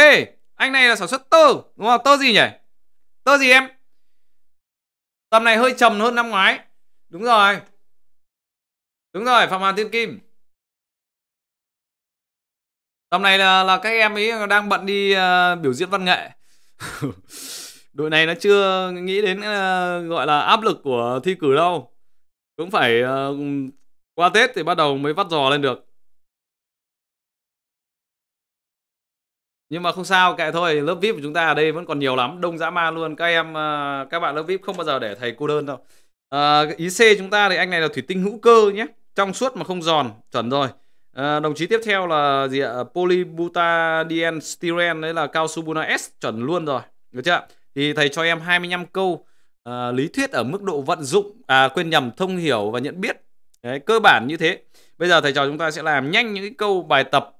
anh này là sản xuất tơ đúng không tơ gì nhỉ tơ gì em tầm này hơi trầm hơn năm ngoái đúng rồi đúng rồi phạm hoàng tiên kim tầm này là là các em ấy đang bận đi uh, biểu diễn văn nghệ đội này nó chưa nghĩ đến uh, gọi là áp lực của thi cử đâu cũng phải uh, qua tết thì bắt đầu mới vắt giò lên được nhưng mà không sao kệ thôi lớp vip của chúng ta ở đây vẫn còn nhiều lắm đông dã man luôn các em uh, các bạn lớp vip không bao giờ để thầy cô đơn đâu uh, ý c chúng ta thì anh này là thủy tinh hữu cơ nhé trong suốt mà không giòn chuẩn rồi à, đồng chí tiếp theo là gì ạ polybutadien styren đấy là cao su buna s chuẩn luôn rồi được chưa thì thầy cho em 25 câu à, lý thuyết ở mức độ vận dụng à quên nhầm thông hiểu và nhận biết đấy, cơ bản như thế bây giờ thầy trò chúng ta sẽ làm nhanh những cái câu bài tập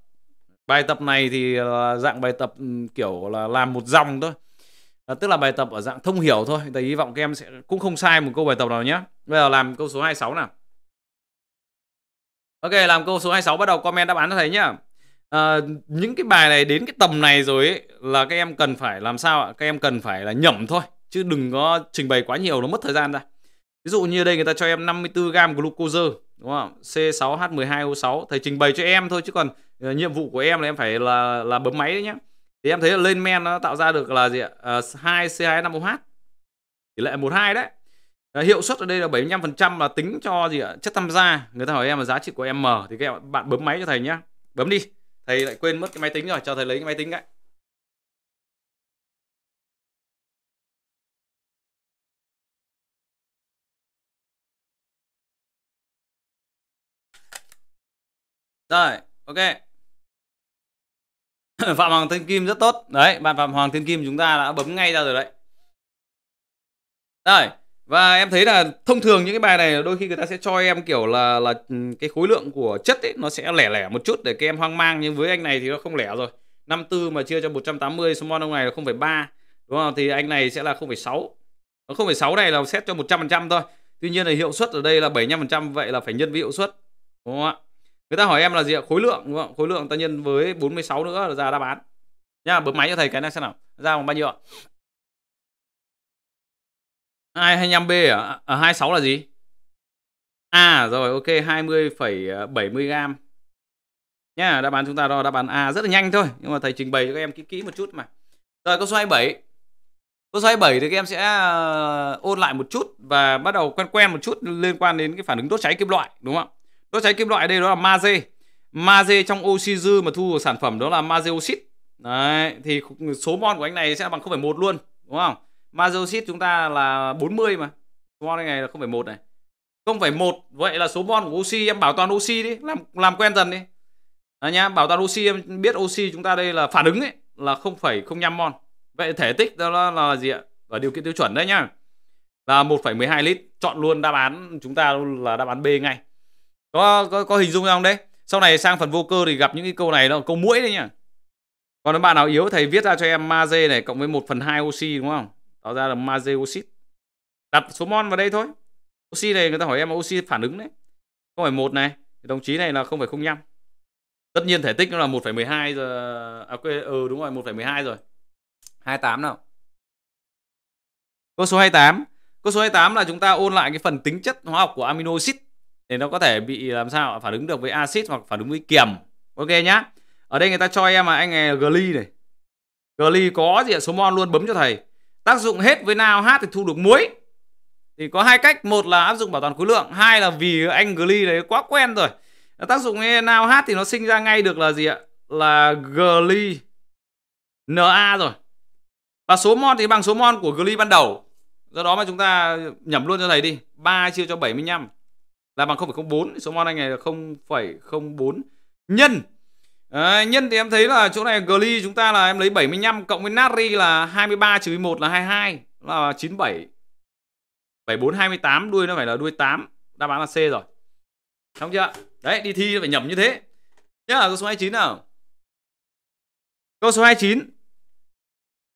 bài tập này thì dạng bài tập ừ, kiểu là làm một dòng thôi à, tức là bài tập ở dạng thông hiểu thôi thầy hy vọng các em sẽ cũng không sai một câu bài tập nào nhé bây giờ làm câu số 26 nào Ok làm câu số 26 bắt đầu comment đáp án cho thầy nhá à, Những cái bài này đến cái tầm này rồi ấy, Là các em cần phải làm sao ạ Các em cần phải là nhẩm thôi Chứ đừng có trình bày quá nhiều nó mất thời gian ra Ví dụ như đây người ta cho em 54g glucose đúng không? C6H12O6 thầy trình bày cho em thôi chứ còn ờ, nhiệm vụ của em là em phải là là bấm máy đấy nhá. Thì em thấy là lên men nó tạo ra được là gì ạ? Uh, ờ, 2C25OH tỷ lệ 12 đấy. Ờ, hiệu suất ở đây là 75% là tính cho gì ạ chất tham gia người ta hỏi em là giá trị của em m thì các bạn bấm máy cho thầy nhá bấm đi thầy lại quên mất cái máy tính rồi cho thầy lấy cái máy tính đấy Rồi, ok. Phạm Hoàng Thiên Kim rất tốt. Đấy, bạn Phạm Hoàng Thiên Kim chúng ta đã bấm ngay ra rồi đấy. Rồi, và em thấy là thông thường những cái bài này đôi khi người ta sẽ cho em kiểu là là ừ, cái khối lượng của chất ấy nó sẽ lẻ lẻ một chút để các em hoang mang nhưng với anh này thì nó không lẻ rồi 54 mà chia cho 180 small ông này là 0,3 đúng không thì anh này sẽ là 0,6 0,6 này là xét cho 100% thôi Tuy nhiên là hiệu suất ở đây là 75% vậy là phải nhân với hiệu suất đúng không ạ người ta hỏi em là gì ạ khối lượng đúng không khối lượng ta nhân với 46 nữa là ra đáp án nha bấm máy cho thầy cái này xem nào ra bằng bao nhiêu ạ 225B ở à 26 à, là gì? À rồi ok 20,70 gam Nhá đáp án chúng ta đo đáp án A rất là nhanh thôi Nhưng mà thầy trình bày cho các em kỹ kỹ một chút mà Rồi câu số 27 Câu số 27 thì các em sẽ ờ, ôn lại một chút Và bắt đầu quen quen một chút liên quan đến cái phản ứng đốt cháy kim loại đúng không Đốt cháy kim loại đây đó là magie Magie trong oxy dư mà thu sản phẩm đó là magie oxit Đấy, thì số mol của anh này sẽ bằng 0,1 luôn đúng không? Mazosit chúng ta là 40 mà Mon này là không phải một này không phải một vậy là số mon của oxy em bảo toàn oxy đi làm làm quen dần đi à nhá bảo toàn oxy em biết oxy chúng ta đây là phản ứng ấy là không phải không nhăm mon vậy thể tích đó là, là gì ạ ở điều kiện tiêu chuẩn đấy nhá là 1,12 lít chọn luôn đáp án chúng ta là đáp án B ngay có có, có hình dung không đấy sau này sang phần vô cơ thì gặp những cái câu này nó câu mũi đấy nhá còn nếu bạn nào yếu thầy viết ra cho em magie này cộng với 1 phần 2 oxy đúng không đó ra là magie oxit đặt số mol vào đây thôi oxy này người ta hỏi em là oxy phản ứng đấy không phải một này thì đồng chí này là không phải không nhăm tất nhiên thể tích nó là 1,12 giờ à quê ừ đúng rồi 1,12 rồi 28 nào câu số 28 câu số 28 là chúng ta ôn lại cái phần tính chất hóa học của amino acid để nó có thể bị làm sao phản ứng được với axit hoặc phản ứng với kiềm ok nhá ở đây người ta cho em mà anh này gly này gly có gì số mol luôn bấm cho thầy tác dụng hết với nào hát thì thu được muối thì có hai cách một là áp dụng bảo toàn khối lượng hai là vì anh gly đấy quá quen rồi tác dụng với nào hát thì nó sinh ra ngay được là gì ạ là gly na rồi và số mol thì bằng số mol của gly ban đầu do đó mà chúng ta nhẩm luôn cho thầy đi 3 chia cho 75 là bằng 0,04 số mol anh này là 0,04 nhân Đấy, ờ, nhân thì em thấy là chỗ này Glee chúng ta là em lấy 75 cộng với nari là 23 trừ 11 là 22 là 97. 74 28 đuôi nó phải là đuôi 8. Đáp án là C rồi. Xong chưa? Đấy, đi thi phải nhầm như thế. Nhớ câu số 29 nào. Câu số 29.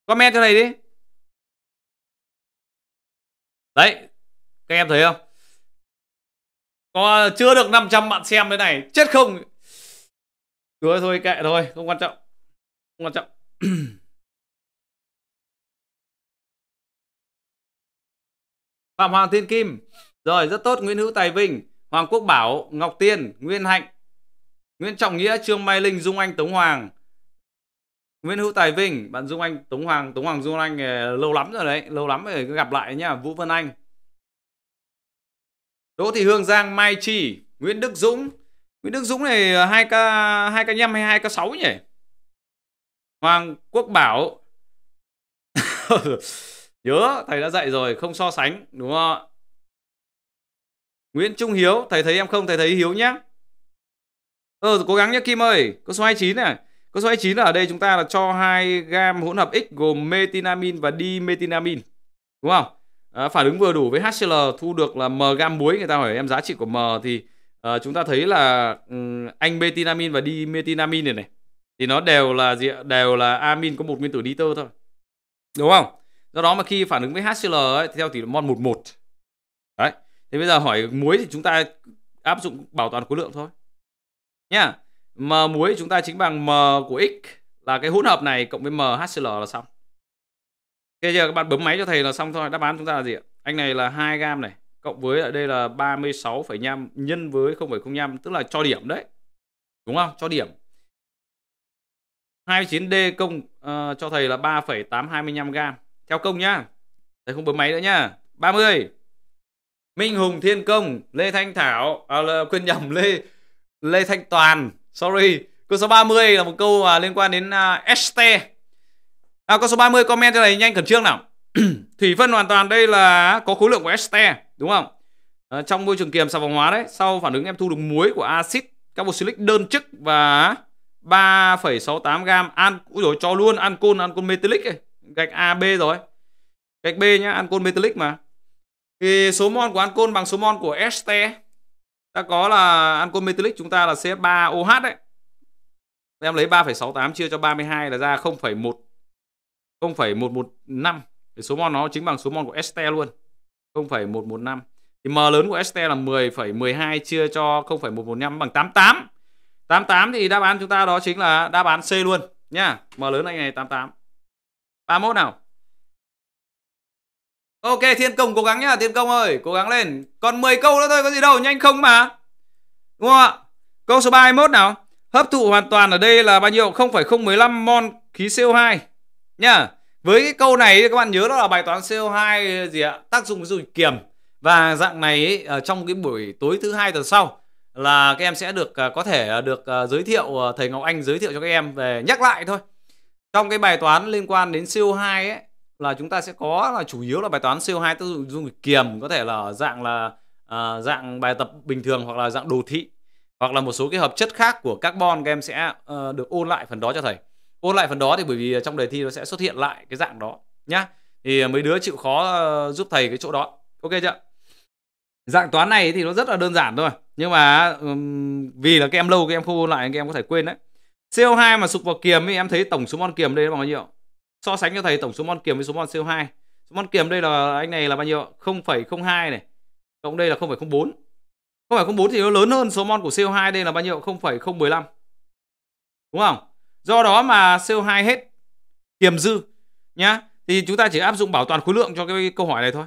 Comment cho này đi. Đấy. Các em thấy không? Có chưa được 500 bạn xem thế này, chết không? Thôi thôi kệ thôi, không quan trọng. Không quan trọng. Phạm Hoàng Thiên Kim. Rồi rất tốt, Nguyễn Hữu Tài Vinh, Hoàng Quốc Bảo, Ngọc Tiên, Nguyên Hạnh, Nguyễn Trọng Nghĩa, Trương Mai Linh, Dung Anh, Tống Hoàng. Nguyễn Hữu Tài Vinh, bạn Dung Anh, Tống Hoàng, Tống Hoàng Dung Anh ờ, lâu lắm rồi đấy, lâu lắm rồi gặp lại nhá, Vũ Vân Anh. Đỗ Thị Hương Giang, Mai Chi, Nguyễn Đức Dũng, Nguyễn Đức Dũng này 2k ờ, 2k5 hay 2k6 nhỉ? Hoàng Quốc Bảo Nhớ thầy đã dạy rồi Không so sánh đúng không ạ Nguyễn Trung Hiếu Thầy thấy em không thầy thấy Hiếu nhá Ờ cố gắng nhé Kim ơi Có số 29 này Có số 29 là ở đây chúng ta là cho hai gam hỗn hợp X Gồm metinamin và dimetinamin Đúng không à, Phản ứng vừa đủ với HCl Thu được là M gam muối Người ta hỏi em giá trị của M thì à, chúng ta thấy là um, anh betinamin và dimetinamin này này thì nó đều là gì đều là amin có một nguyên tử nitơ thôi đúng không do đó mà khi phản ứng với HCl ấy, theo tỷ lệ mol 11 đấy thế bây giờ hỏi muối thì chúng ta áp dụng bảo toàn khối lượng thôi nhá m muối chúng ta chính bằng m của x là cái hỗn hợp này cộng với m HCl là xong thế giờ các bạn bấm máy cho thầy là xong thôi đáp án chúng ta là gì ạ anh này là 2 gam này cộng với ở đây là 36,5 nhân với 0,05 tức là cho điểm đấy. Đúng không? Cho điểm. 29D công uh, cho thầy là 3,825 g. Theo công nhá. Thầy không bấm máy nữa nhá. 30. Minh Hùng Thiên Công, Lê Thanh Thảo, à, là, quên nhầm Lê Lê Thanh Toàn, sorry. Câu số 30 là một câu uh, liên quan đến uh, ST. À, à câu số 30 comment cho này nhanh khẩn trương nào. Thủy phân hoàn toàn đây là có khối lượng của ST đúng không à, trong môi trường kiềm xà phòng hóa đấy sau phản ứng em thu được muối của axit carboxylic đơn chức và 3,68 gam an ui rồi cho luôn ancol ancol metallic ấy. gạch AB rồi gạch B nhá ancol metallic mà thì số mol của ancol bằng số mol của este ta có là ancol metallic chúng ta là c 3 oh đấy em lấy 3,68 chia cho 32 là ra 0,1 0,115 số mol nó chính bằng số mol của este luôn 0,115 thì M lớn của ST là 10,12 chia cho 0,115 bằng 88 88 thì đáp án chúng ta đó chính là đáp án C luôn nha M lớn anh này 88 31 nào Ok Thiên Công cố gắng nhá Thiên Công ơi cố gắng lên Còn 10 câu nữa thôi có gì đâu nhanh không mà Đúng không ạ Câu số 31 nào Hấp thụ hoàn toàn ở đây là bao nhiêu 0,015 mol khí CO2 Nhá với cái câu này các bạn nhớ đó là bài toán CO2 gì ạ tác dụng với du lịch kiềm và dạng này ở ờ, trong cái buổi tối thứ hai tuần sau là các em sẽ được ờ, có thể ờ, được giới thiệu thầy Ngọc Anh giới thiệu cho các em về nhắc lại thôi trong cái bài toán liên quan đến CO2 ấy là chúng ta sẽ có là chủ yếu là bài toán CO2 tác dụng dung kiềm có thể là dạng là uh, dạng bài tập bình thường hoặc là dạng đồ thị hoặc là một số cái hợp chất khác của carbon các em sẽ uh, được ôn lại phần đó cho thầy ôn lại phần đó thì bởi vì trong đề thi nó sẽ xuất hiện lại cái dạng đó nhá thì à, mấy đứa chịu khó ờ, giúp thầy cái chỗ đó ok chưa dạng toán này thì nó rất là đơn giản thôi nhưng mà um, vì là các em lâu các em không ôn lại các em có thể quên đấy CO2 mà sụp vào kiềm thì em thấy tổng số mol kiềm đây là bao nhiêu so sánh cho thầy tổng số mol kiềm với số mol CO2 số mol kiềm đây là anh này là bao nhiêu 0,02 này cộng đây là 0,04 0,04 thì nó lớn hơn số mol của CO2 đây là bao nhiêu 0,015 đúng không do đó mà CO2 hết tiềm dư nhá thì chúng ta chỉ áp dụng bảo toàn khối lượng cho cái câu hỏi này thôi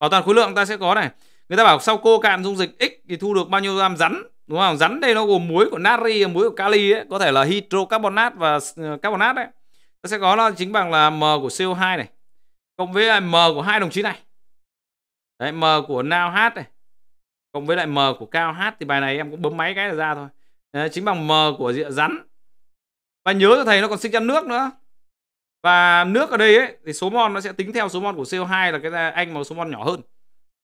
bảo toàn khối lượng ta sẽ có này người ta bảo sau cô cạn dung dịch x thì thu được bao nhiêu gam rắn đúng không rắn đây nó gồm muối của natri muối của kali ấy, có thể là hydrocarbonat và ờ, carbonat đấy ta sẽ có nó chính bằng là m của CO2 này cộng với m của hai đồng chí này đấy m của nao này cộng với lại m của cao thì bài này em cũng bấm máy cái là ra thôi đấy, chính bằng m của rắn và nhớ cho thầy nó còn sinh ra nước nữa và nước ở đây ấy, thì số mol nó sẽ tính theo số mol của CO2 là cái anh mà số mol nhỏ hơn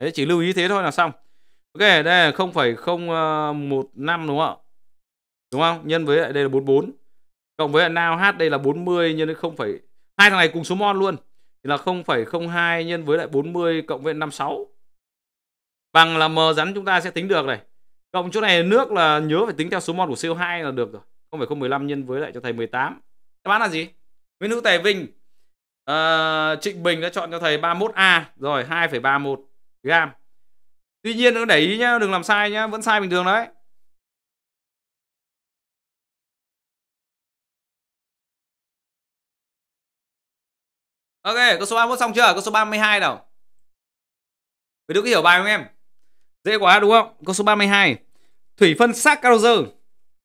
đấy chỉ lưu ý thế thôi là xong ok đây là 0,015 ờ, đúng không đúng không nhân với lại đây là 44 cộng với lại nào h đây là 40 nhân với 0, hai thằng này cùng số mol luôn thì là 0,02 nhân với lại 40 cộng với 56 bằng là m rắn chúng ta sẽ tính được này cộng chỗ này nước là nhớ phải tính theo số mol của CO2 là được rồi không 0,015 nhân với lại cho thầy 18 đáp án là gì Nguyễn Hữu Tài Vinh uh, Trịnh Bình đã chọn cho thầy 31A rồi 2,31 gram. Tuy nhiên đừng để ý nhá đừng làm sai nhá vẫn sai bình thường đấy Ok, câu số 31 xong chưa? Câu số 32 nào. Mấy đứa có hiểu bài không em? Dễ quá đúng không? Câu số 32. Thủy phân xác Caroser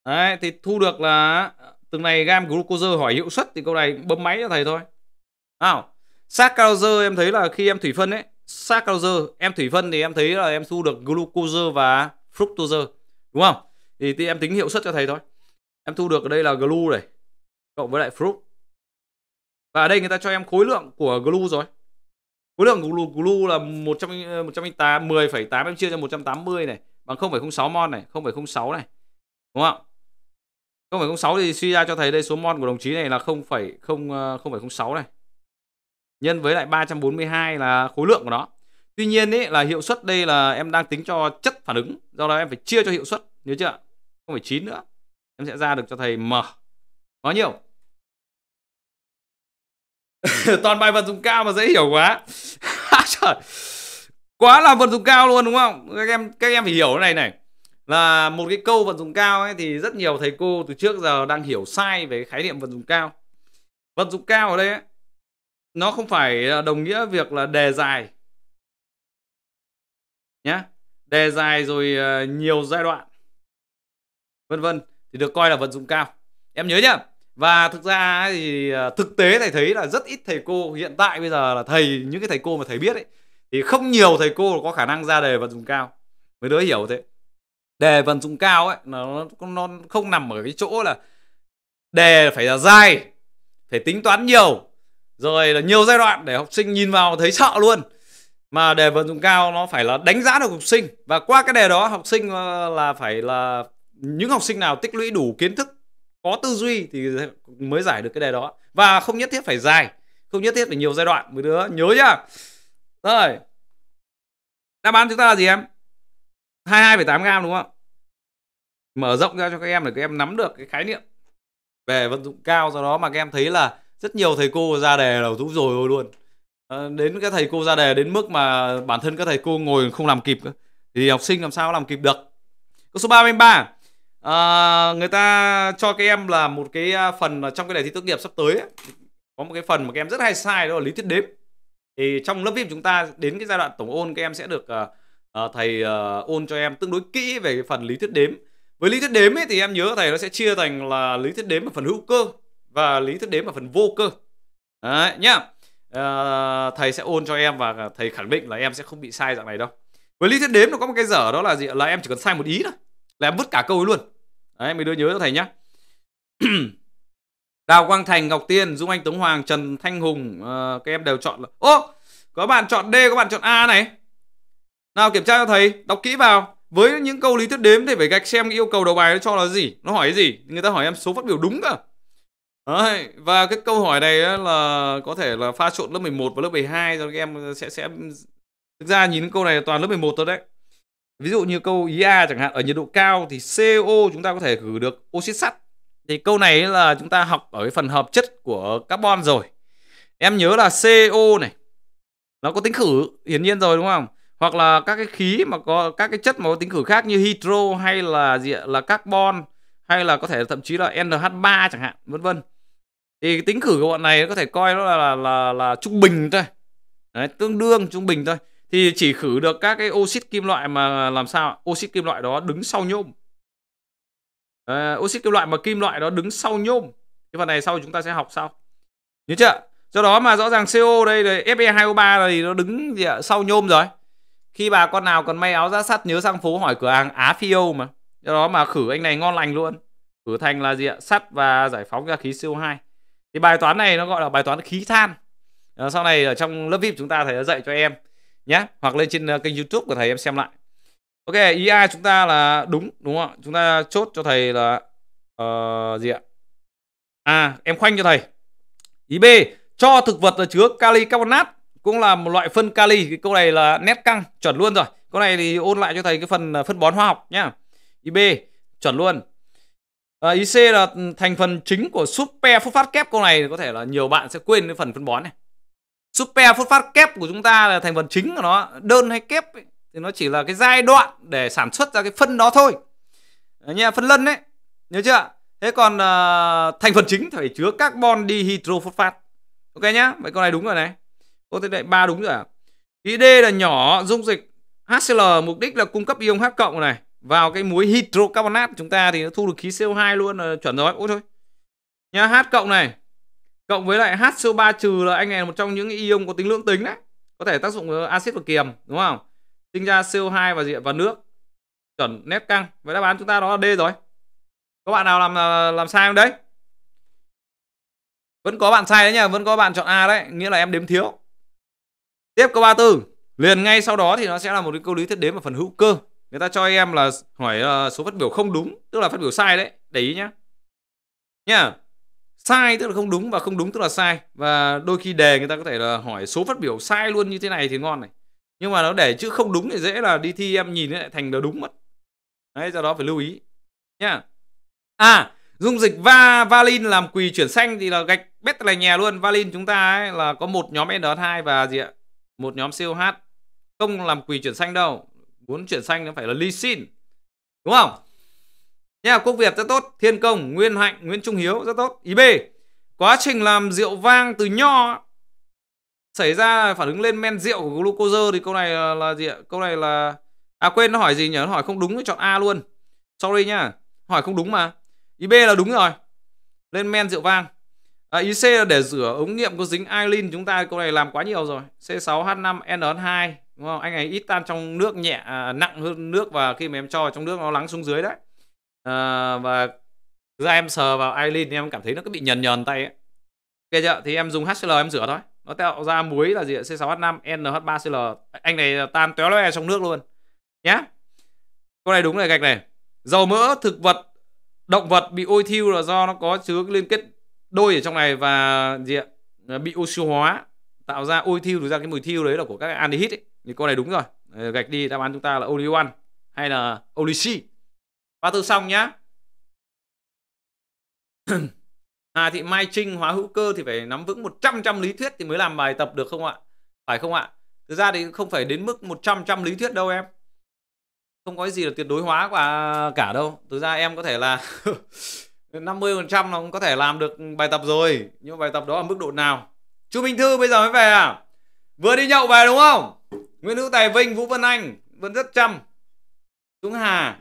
Đấy, thì thu được là từng này gam glucose hỏi hiệu suất thì câu này bấm máy cho thầy thôi. Nào, saccharose em thấy là khi em thủy phân ấy, saccharose em thủy phân thì em thấy là em thu được glucose và fructose, đúng không? Thì, thì em tính hiệu suất cho thầy thôi. Em thu được ở đây là glu này cộng với lại fruct. Và ở đây người ta cho em khối lượng của glu rồi. Khối lượng glu, glu là 100 108 10,8 em chia cho 180 này bằng 0,06 mol này, 0,06 này. Đúng không? 0,06 thì suy ra cho thấy đây số mol của đồng chí này là 0,006 ờ, này. Nhân với lại 342 là khối lượng của nó. Tuy nhiên ấy là hiệu suất đây là em đang tính cho chất phản ứng, do đó em phải chia cho hiệu suất, nhớ chưa? 0,9 nữa. Em sẽ ra được cho thầy M. Bao nhiêu? Toàn bài vật dụng cao mà dễ hiểu quá. Trời. Quá là vật dụng cao luôn đúng không? Các em các em phải hiểu cái này này là một cái câu vận dụng cao ấy thì rất nhiều thầy cô từ trước giờ đang hiểu sai về khái niệm vận dụng cao vận dụng cao ở đây ấy, nó không phải đồng nghĩa việc là đề dài nhé, đề dài rồi ờ, nhiều giai đoạn vân vân thì được coi là vận dụng cao em nhớ nhá và thực ra thì ờ, thực tế thầy thấy là rất ít thầy cô hiện tại bây giờ là thầy những cái thầy cô mà thầy biết ấy thì không nhiều thầy cô có khả năng ra đề vận dụng cao mới đứa hiểu thế đề vận dụng cao ấy nó nó không nằm ở cái chỗ là đề phải là dài phải tính toán nhiều rồi là nhiều giai đoạn để học sinh nhìn vào thấy sợ luôn mà đề vận dụng cao nó phải là đánh giá được học sinh và qua cái đề đó học sinh ờ, là phải là những học sinh nào tích lũy đủ kiến thức có tư duy thì mới giải được cái đề đó và không nhất thiết phải dài không nhất thiết phải nhiều giai đoạn mới đứa nhớ nhá rồi đáp án chúng ta là gì em 22,8 gram đúng không mở rộng ra cho các em để các em nắm được cái khái niệm về vận dụng cao do đó mà các em thấy là rất nhiều thầy cô ra đề là thú rồi luôn ờ, đến cái thầy cô ra đề đến mức mà bản thân các thầy cô ngồi không làm kịp thì học sinh làm sao làm kịp được câu số 33 à, ờ, người ta cho các em là một cái à, phần trong cái đề thi tốt nghiệp sắp tới có một cái phần mà các em rất hay sai đó là lý thuyết đếm thì trong lớp vip chúng ta đến cái giai đoạn tổng ôn các em sẽ được uh, uh, thầy uh, ôn cho em tương đối kỹ về cái phần lý thuyết đếm với lý thuyết đếm ấy, thì em nhớ thầy nó sẽ chia thành là lý thuyết đếm ở phần hữu cơ và lý thuyết đếm ở phần vô cơ Đấy, nhá à, thầy sẽ ôn cho em và thầy khẳng định là em sẽ không bị sai dạng này đâu với lý thuyết đếm nó có một cái dở đó là gì là em chỉ cần sai một ý thôi là em vứt cả câu ấy luôn đấy mình đưa nhớ cho thầy nhá đào quang thành ngọc tiên dung anh tống hoàng trần thanh hùng à, các em đều chọn là ô có bạn chọn d có bạn chọn a này nào kiểm tra cho thầy, đọc kỹ vào. Với những câu lý thuyết đếm thì phải gạch xem yêu cầu đầu bài nó cho là gì, nó hỏi gì. Người ta hỏi em số phát biểu đúng cơ. Đấy, và cái câu hỏi này là có thể là pha trộn lớp 11 và lớp 12 rồi các em sẽ sẽ thực ra nhìn câu này toàn lớp 11 thôi đấy. Ví dụ như câu ý A chẳng hạn ở nhiệt độ cao thì CO chúng ta có thể gửi được oxit sắt. Thì câu này là chúng ta học ở cái phần hợp chất của carbon rồi. Em nhớ là CO này nó có tính khử hiển nhiên rồi đúng không? hoặc là các cái khí mà có các cái chất mà có tính khử khác như hydro hay là gì là carbon hay là có thể thậm chí là NH3 chẳng hạn vân vân thì cái tính khử của bọn này có thể coi nó là là là, là trung bình thôi Đấy, tương đương trung bình thôi thì chỉ khử được các cái oxit kim loại mà làm sao oxit kim loại đó đứng sau nhôm à, oxit kim loại mà kim loại đó đứng sau nhôm cái phần này sau chúng ta sẽ học sau nhớ chưa do đó mà rõ ràng CO đây e là Fe2O3 này nó đứng gì ạ? sau nhôm rồi khi bà con nào còn may áo giá sắt nhớ sang phố hỏi cửa hàng á phiêu mà do đó mà khử anh này ngon lành luôn khử thành là gì ạ sắt và giải phóng ra khí co2 thì bài toán này nó gọi là bài toán khí than ờ, sau này ở trong lớp vip chúng ta thầy đã dạy cho em nhé hoặc lên trên ờ, kênh youtube của thầy em xem lại ok ý ai chúng ta là đúng đúng không ạ chúng ta chốt cho thầy là uh, gì ạ à em khoanh cho thầy ý b cho thực vật là chứa kali carbonat cũng là một loại phân kali cái câu này là nét căng chuẩn luôn rồi câu này thì ôn lại cho thầy cái phần à, phân bón hóa học nhá ib chuẩn luôn à, IC là thành phần chính của super phốt phát kép câu này có thể là nhiều bạn sẽ quên cái phần phân bón này super phốt phát kép của chúng ta là thành phần chính của nó đơn hay kép ấy, thì nó chỉ là cái giai đoạn để sản xuất ra cái phân đó thôi à, nha phân lân đấy nhớ chưa thế còn uh, thành phần chính phải chứa carbon dihydrophosphate ok nhá vậy câu này đúng rồi này Ô thế lại ba đúng rồi à? Ý D là nhỏ dung dịch HCl mục đích là cung cấp ion H cộng này vào cái muối hydrocarbonat chúng ta thì nó thu được khí CO2 luôn là ờ, chuẩn rồi. Ôi thôi. Nhá H cộng này cộng với lại HCO3 trừ là anh này là một trong những ion có tính lưỡng tính đấy. Có thể tác dụng axit và kiềm đúng không? Sinh ra CO2 và gì và nước. Chuẩn nét căng. Vậy đáp án chúng ta đó là D rồi. Có bạn nào làm ờ, làm sai không đấy? Vẫn có bạn sai đấy nhá, vẫn có bạn chọn A đấy, nghĩa là em đếm thiếu tiếp câu 34 liền ngay sau đó thì nó sẽ là một cái câu lý thuyết đếm ở phần hữu cơ người ta cho em là hỏi ờ, số phát biểu không đúng tức là phát biểu sai đấy để ý nhá nhá sai tức là không đúng và không đúng tức là sai và đôi khi đề người ta có thể là hỏi số phát biểu sai luôn như thế này thì ngon này nhưng mà nó để chữ không đúng thì dễ là đi thi em nhìn lại thành là đúng mất đấy do đó phải lưu ý nhá à dung dịch va valin làm quỳ chuyển xanh thì là gạch bét là nhà luôn valin chúng ta ấy là có một nhóm n 2 và gì ạ một nhóm COH không làm quỳ chuyển xanh đâu muốn chuyển xanh nó phải là lysine đúng không nha quốc Việt rất tốt Thiên Công Nguyên Hạnh Nguyễn Trung Hiếu rất tốt ý b quá trình làm rượu vang từ nho xảy ra phản ứng lên men rượu của glucose thì câu này là, là gì ạ câu này là à quên nó hỏi gì nhỉ nó hỏi không đúng nó chọn A luôn sorry nha hỏi không đúng mà ý B là đúng rồi lên men rượu vang À, ý là để rửa ống nghiệm có dính Eileen chúng ta câu này làm quá nhiều rồi. C6H5NN2 đúng không? Anh ấy ít tan trong nước nhẹ à, nặng hơn nước và khi mà em cho vào trong nước nó lắng xuống dưới đấy. À, và ra em sờ vào Eileen em cảm thấy nó cứ bị nhờn nhờn tay ấy. Ok chưa? Thì em dùng HCl em rửa thôi. Nó tạo ra muối là gì C6H5 NH3Cl. Anh này tan téo loe trong nước luôn. Nhá. Câu này đúng này gạch này. Dầu mỡ thực vật động vật bị ôi thiêu là do nó có chứa liên kết đôi ở trong này và gì ạ ờ, bị oxy hóa tạo ra ôi thiêu được ra cái mùi thiêu đấy là của các anhydride ấy. thì câu này đúng rồi ờ, gạch đi đáp án chúng ta là oli one hay là oli c ba từ xong nhá Hà Thị Mai Trinh hóa hữu cơ thì phải nắm vững 100 trăm lý thuyết thì mới làm bài tập được không ạ? Phải không ạ? Thực ra thì không phải đến mức 100 trăm lý thuyết đâu em. Không có gì là tuyệt đối hóa quả cả đâu. Thực ra em có thể là 50% nó cũng có thể làm được bài tập rồi nhưng mà bài tập đó ở mức độ nào Chu Minh Thư bây giờ mới về à vừa đi nhậu về đúng không Nguyễn Hữu Tài Vinh Vũ Vân Anh vẫn rất chăm Dũng Hà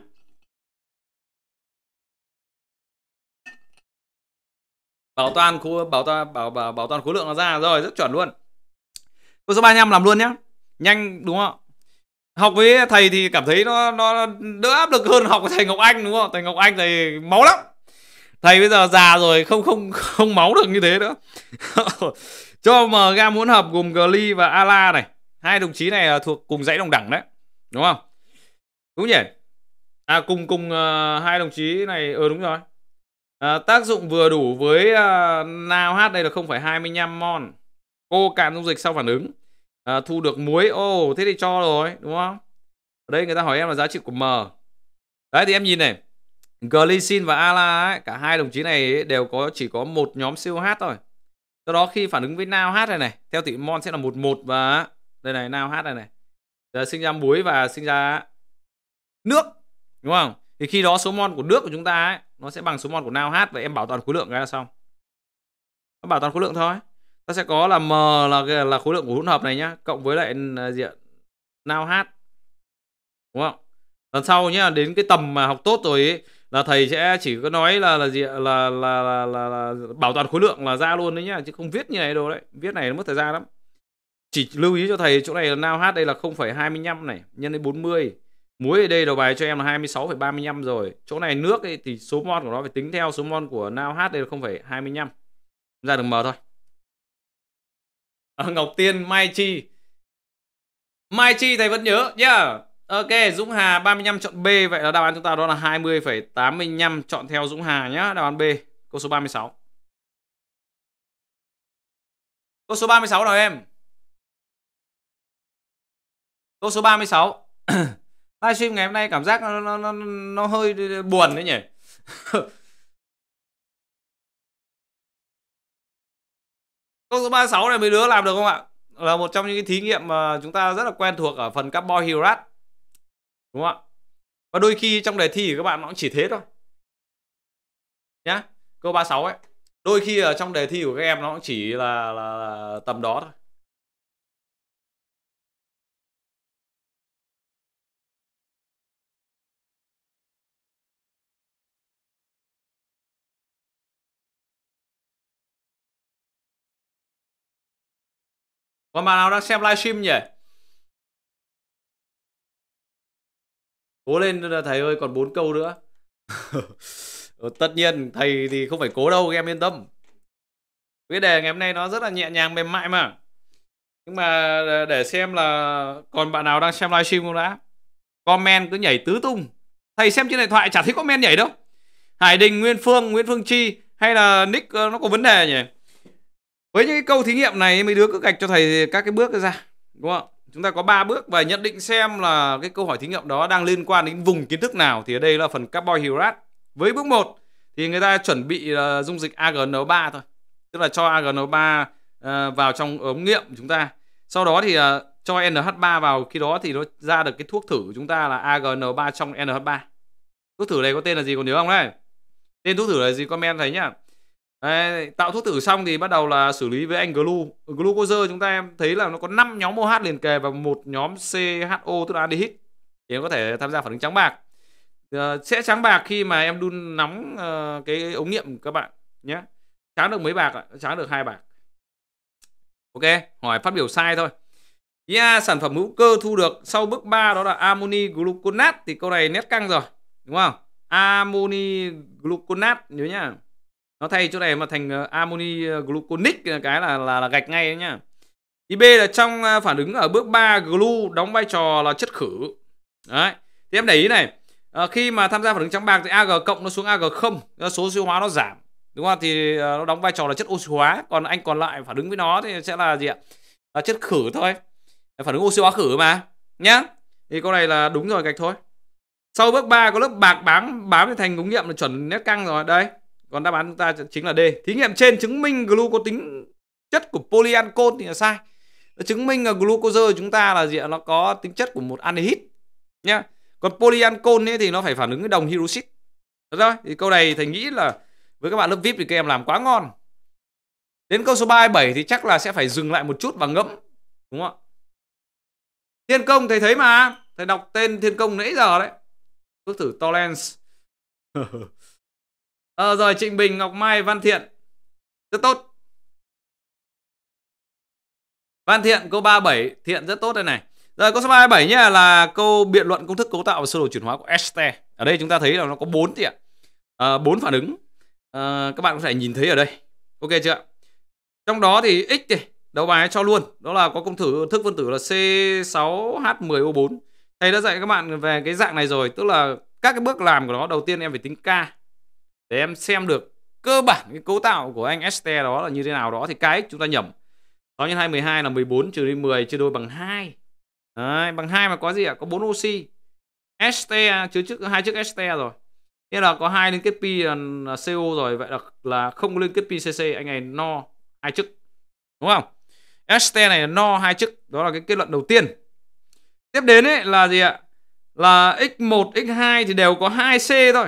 bảo toàn khu bảo toàn bảo bảo bảo toàn khối lượng nó ra rồi rất chuẩn luôn câu số 35 làm luôn nhé, nhanh đúng không học với thầy thì cảm thấy nó nó đỡ áp lực hơn học với thầy Ngọc Anh đúng không thầy Ngọc Anh thầy máu lắm thầy bây giờ già rồi không không không máu được như thế nữa cho MG hỗn hợp gồm Gly và Ala này hai đồng chí này là thuộc cùng dãy đồng đẳng đấy đúng không đúng nhỉ à cùng cùng uh, hai đồng chí này ờ ừ, đúng rồi à, tác dụng vừa đủ với uh, nào hát đây là 0,25 mon cô cạn dung dịch sau phản ứng à, thu được muối ô oh, thế thì cho rồi đúng không ở đây người ta hỏi em là giá trị của m đấy thì em nhìn này glycine và Ala ấy, cả hai đồng chí này đều có chỉ có một nhóm COH thôi. Do đó khi phản ứng với NaOH này này, theo tỷ mol sẽ là 11 và đây này NaOH này này. Giờ sinh ra muối và sinh ra nước, đúng không? Thì khi đó số mol của nước của chúng ta ấy, nó sẽ bằng số mol của NaOH và em bảo toàn khối lượng ra là xong. Nó bảo toàn khối lượng thôi. Ta sẽ có là M là là khối lượng của hỗn hợp này nhá, cộng với lại à, diện NaOH. Đúng không? Lần sau nhá, đến cái tầm mà học tốt rồi ấy, là thầy sẽ chỉ có nói là là gì là là là, là, là, là bảo toàn khối lượng là ra luôn đấy nhá chứ không viết như này đâu đấy viết này nó mất thời gian lắm chỉ lưu ý cho thầy chỗ này là nào hát đây là 0,25 này nhân lên 40 muối ở đây đầu bài cho em là 26,35 rồi chỗ này nước ấy, thì số mol của nó phải tính theo số mol của nào hát đây là 0,25 ra được M thôi à, Ngọc Tiên Mai Chi Mai Chi thầy vẫn nhớ nhá yeah. Ok, Dũng Hà 35 chọn B Vậy là đáp án chúng ta đó là 20,85 Chọn theo Dũng Hà nhá, đáp án B Câu số 36 Câu số 36 nào em Câu số 36 Livestream ngày hôm nay cảm giác nó, nó, nó, nó hơi buồn đấy nhỉ Câu số 36 này mấy đứa làm được không ạ? Là một trong những cái thí nghiệm mà chúng ta rất là quen thuộc ở phần Carbon Hydrate đúng không ạ và đôi khi trong đề thi thì các bạn nó cũng chỉ thế thôi nhá câu 36 ấy đôi khi ở trong đề thi của các em nó cũng chỉ là, là, là tầm đó thôi Còn bạn nào đang xem livestream nhỉ? cố lên thầy ơi còn bốn câu nữa ờ, tất nhiên thầy thì không phải cố đâu em yên tâm cái đề ngày hôm nay nó rất là nhẹ nhàng mềm mại mà nhưng mà ờ, để xem là còn bạn nào đang xem livestream không đã comment cứ nhảy tứ tung thầy xem trên điện thoại chả thấy comment nhảy đâu hải đình nguyên phương nguyễn phương chi hay là nick ờ, nó có vấn đề nhỉ với những cái câu thí nghiệm này mấy đứa cứ gạch cho thầy các cái bước ra đúng không chúng ta có 3 bước và nhận định xem là cái câu hỏi thí nghiệm đó đang liên quan đến vùng kiến thức nào thì ở đây là phần carbohydrate. Với bước 1 thì người ta chuẩn bị uh, dung dịch AgNO3 thôi. Tức là cho AgNO3 uh, ờ, vào trong ống nghiệm chúng ta. Sau đó thì uh, cho NH3 vào khi đó thì nó ra được cái thuốc thử của chúng ta là AgN3 trong NH3. Thuốc thử này có tên là gì còn nhớ không đấy? Tên thuốc thử là gì comment thấy nhá. Đấy, tạo thuốc thử xong thì bắt đầu là xử lý với anh glu glucose chúng ta em thấy là nó có 5 nhóm OH liền kề và một nhóm CHO tức là aldehyde thì em có thể tham gia phản ứng trắng bạc uh, sẽ trắng bạc khi mà em đun nóng uh, cái ống nghiệm các bạn nhé trắng được mấy bạc ạ trắng được hai bạc ok hỏi phát biểu sai thôi yeah sản phẩm hữu cơ thu được sau bước 3 đó là amoni gluconat thì câu này nét căng rồi đúng không amoni gluconat nhớ nhá nó thay chỗ này mà thành ờ, ammoni ờ, gluconic ờ, cái là, là là gạch ngay đấy nhá IB là trong phản ứng ở bước 3 glu đóng vai trò là chất khử đấy thì em để ý này à, khi mà tham gia phản ứng trắng bạc thì Ag cộng nó xuống Ag không số oxy hóa nó giảm đúng không thì nó đóng vai trò là chất oxy hóa còn anh còn lại phản ứng với nó thì sẽ là gì ạ là chất khử thôi phản ứng oxy hóa khử mà nhá thì câu này là đúng rồi gạch thôi sau bước 3 có lớp bạc bám bám thì thành ống nghiệm là chuẩn nét căng rồi đây còn đáp án chúng ta chính là D thí nghiệm trên chứng minh glu có tính chất của polyancol thì là sai nó chứng minh là glucose chúng ta là gì nó có tính chất của một aldehyde nhá còn polyancol ấy thì nó phải phản ứng với đồng hydroxit rồi thì câu này thầy nghĩ là với các bạn lớp vip thì các em làm quá ngon đến câu số 37 thì chắc là sẽ phải dừng lại một chút và ngẫm đúng không ạ thiên công thầy thấy mà thầy đọc tên thiên công nãy giờ đấy cứ thử tolerance Ờ rồi Trịnh Bình, Ngọc Mai, Văn Thiện. Rất tốt. Văn Thiện câu 37, Thiện rất tốt đây này. Rồi câu số 37 nhé là câu biện luận công thức cấu tạo và sơ đồ chuyển hóa của Este. Ở đây chúng ta thấy là nó có 4 gì ạ. À, 4 phản ứng. À, các bạn có thể nhìn thấy ở đây. Ok chưa Trong đó thì x thì đầu bài cho luôn, đó là có công thử thức phân tử là C6H10O4. Thầy đã dạy các bạn về cái dạng này rồi, tức là các cái bước làm của nó đầu tiên em phải tính k để em xem được cơ bản cái cấu tạo của anh ST đó là như thế nào đó thì cái chúng ta nhầm. đó nhân 2 12 là 14 trừ đi 10 chia đôi bằng 2 Đấy, bằng 2 mà có gì ạ? À? Có 4 oxy. ST chứa trước hai chiếc ST rồi. Nghĩa là có hai liên kết pi ờ, CO rồi, vậy là là không có liên kết pi CC, anh này no hai chức. Đúng không? ST này no hai chức, đó là cái kết luận đầu tiên. Tiếp đến ấy là gì ạ? Là x1, x2 thì đều có 2C thôi.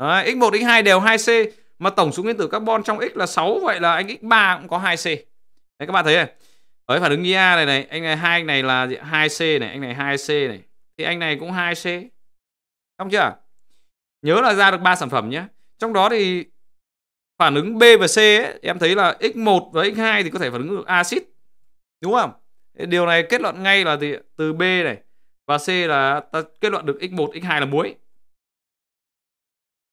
Đấy, X1, X2 đều 2C mà tổng số nguyên tử carbon trong X là 6 vậy là anh X3 cũng có 2C. Đấy các bạn thấy này. Ở phản ứng IA này này, anh này hai anh này là 2C này, anh này 2C này. Thì anh này cũng 2C. Xong chưa? Nhớ là ra được ba sản phẩm nhé. Trong đó thì phản ứng B và C ấy, em thấy là X1 và X2 thì có thể phản ứng được axit. Đúng không? Điều này kết luận ngay là từ B này và C là ta kết luận được X1, X2 là muối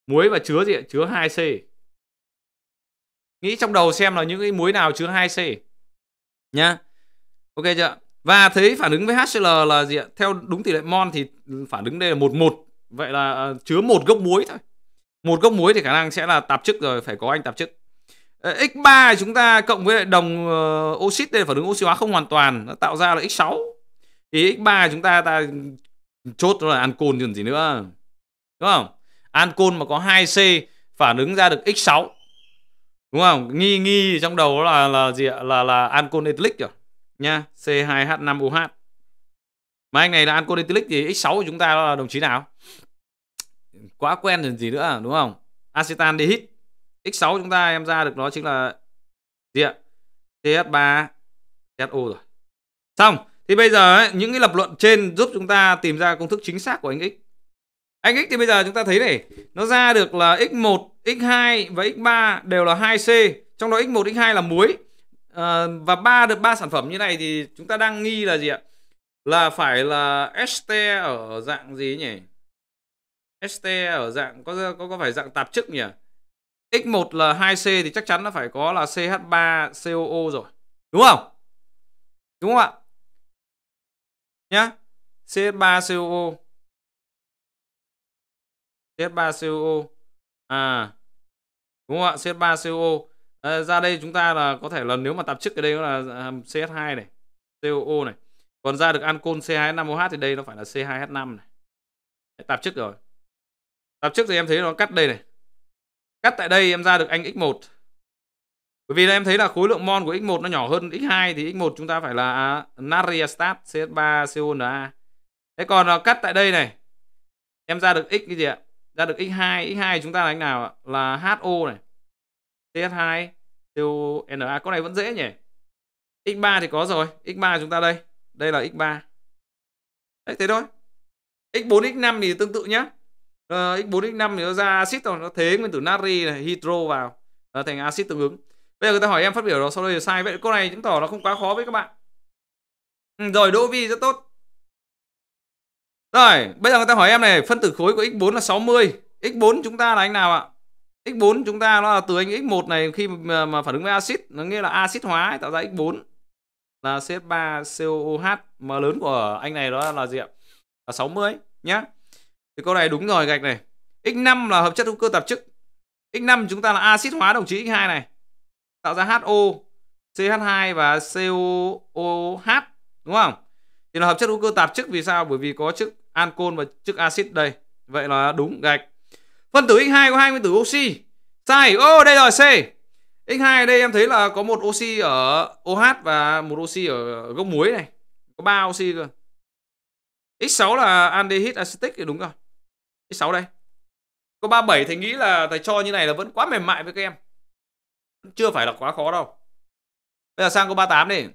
muối và chứa gì ạ? Chứa 2C. Nghĩ trong đầu xem là những cái muối nào chứa 2C. Nhá. Ok chưa? Và thấy phản ứng với HCl là gì ạ? Theo đúng tỷ lệ mol thì phản ứng đây là một một Vậy là à, chứa một gốc muối thôi. Một gốc muối thì khả năng sẽ là tạp chất rồi, phải có anh tạp chất. Ờ, X3 chúng ta cộng với đồng ờ, oxit đây là phản ứng oxy hóa không hoàn toàn, nó tạo ra là X6. Thì X3 chúng ta ta chốt nó là ancol còn gì nữa. Đúng không? ancol mà có 2C phản ứng ra được x6 đúng không nghi nghi trong đầu là là gì ạ là là ancol ethylic rồi nha C2H5OH mà anh này là ancol ethylic thì x6 của chúng ta là đồng chí nào quá quen rồi gì nữa đúng không acetaldehyde x6 chúng ta em ra được nó chính là gì ạ CH3 SO rồi xong thì bây giờ ấy, những cái lập luận trên giúp chúng ta tìm ra công thức chính xác của anh x anh x thì bây giờ chúng ta thấy này nó ra được là x1 x2 và x3 đều là 2c trong đó x1 x2 là muối à, và ba được ba sản phẩm như này thì chúng ta đang nghi là gì ạ là phải là este ở dạng gì nhỉ este ở dạng có có có phải dạng tạp chức nhỉ x1 là 2c thì chắc chắn nó phải có là ch3 coo rồi đúng không đúng không ạ nhá ch3 coo CH3CO à đúng không ạ CH3CO à, ờ, ra đây chúng ta là có thể là nếu mà tạp chất ở đây là à, CH2 này COO này còn ra được ancol c 25 oh thì đây nó phải là C2H5 này tạp chất rồi tạp chất thì em thấy nó cắt đây này cắt tại đây em ra được anh X1 bởi vì là em thấy là khối lượng mol của X1 nó nhỏ hơn X2 thì X1 chúng ta phải là à, nariastat CH3CONA. Thế còn cắt tại đây này. Em ra được X cái gì ạ? ra được x2 x2 chúng ta là anh nào là HO này TH2 CONA con này vẫn dễ nhỉ x3 thì có rồi x3 chúng ta đây đây là x3 đấy thế thôi x4 x5 thì tương tự nhá uh, x4 x5 thì nó ra axit rồi nó thế nguyên tử natri này hydro vào nó thành axit tương ứng bây giờ người ta hỏi em phát biểu đó sau đây là sai vậy câu này chứng tỏ nó không quá khó với các bạn ừ, rồi đỗ vi rất tốt rồi, bây giờ người ta hỏi em này, phân tử khối của x4 là 60. X4 chúng ta là anh nào ạ? X4 chúng ta nó là từ anh X1 này khi mà phản ứng với axit, nó nghĩa là axit hóa tạo ra X4 là CH3COOH mà lớn của anh này đó là gì ạ? Là 60 nhá. Thì câu này đúng rồi gạch này. X5 là hợp chất hữu cơ tạp chức. X5 chúng ta là axit hóa đồng chí X2 này. Tạo ra HO, CH2 và COOH đúng không? Thì là hợp chất hữu cơ tạp chức vì sao? Bởi vì có chức ancol và chức axit đây vậy là đúng gạch phân tử x2 có hai nguyên tử oxy sai ô oh, đây rồi c x2 đây em thấy là có một oxy ở OH và một oxy ở gốc muối này có ba oxy cơ x6 là aldehyde acetic thì đúng rồi x6 đây có 37 thì nghĩ là thầy cho như này là vẫn quá mềm mại với các em chưa phải là quá khó đâu bây giờ sang câu 38 đi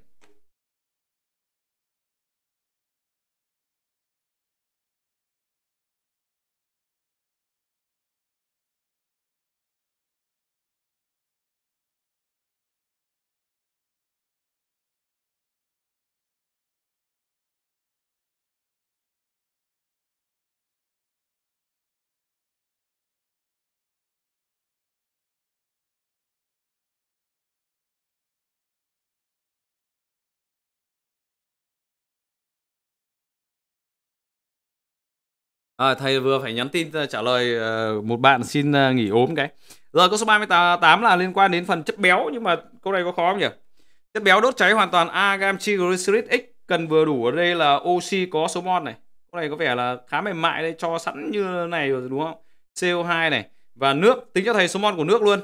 À, thầy vừa phải nhắn tin ờ, trả lời uh, một bạn xin uh, nghỉ ốm cái. Rồi câu số 38 là liên quan đến phần chất béo nhưng mà câu này có khó không nhỉ? Chất béo đốt cháy hoàn toàn A gam triglycerid x cần vừa đủ ở đây là oxy có số mol này. Câu này có vẻ là khá mềm mại đây cho sẵn như này rồi đúng không? CO2 này và nước tính cho thầy số mol của nước luôn.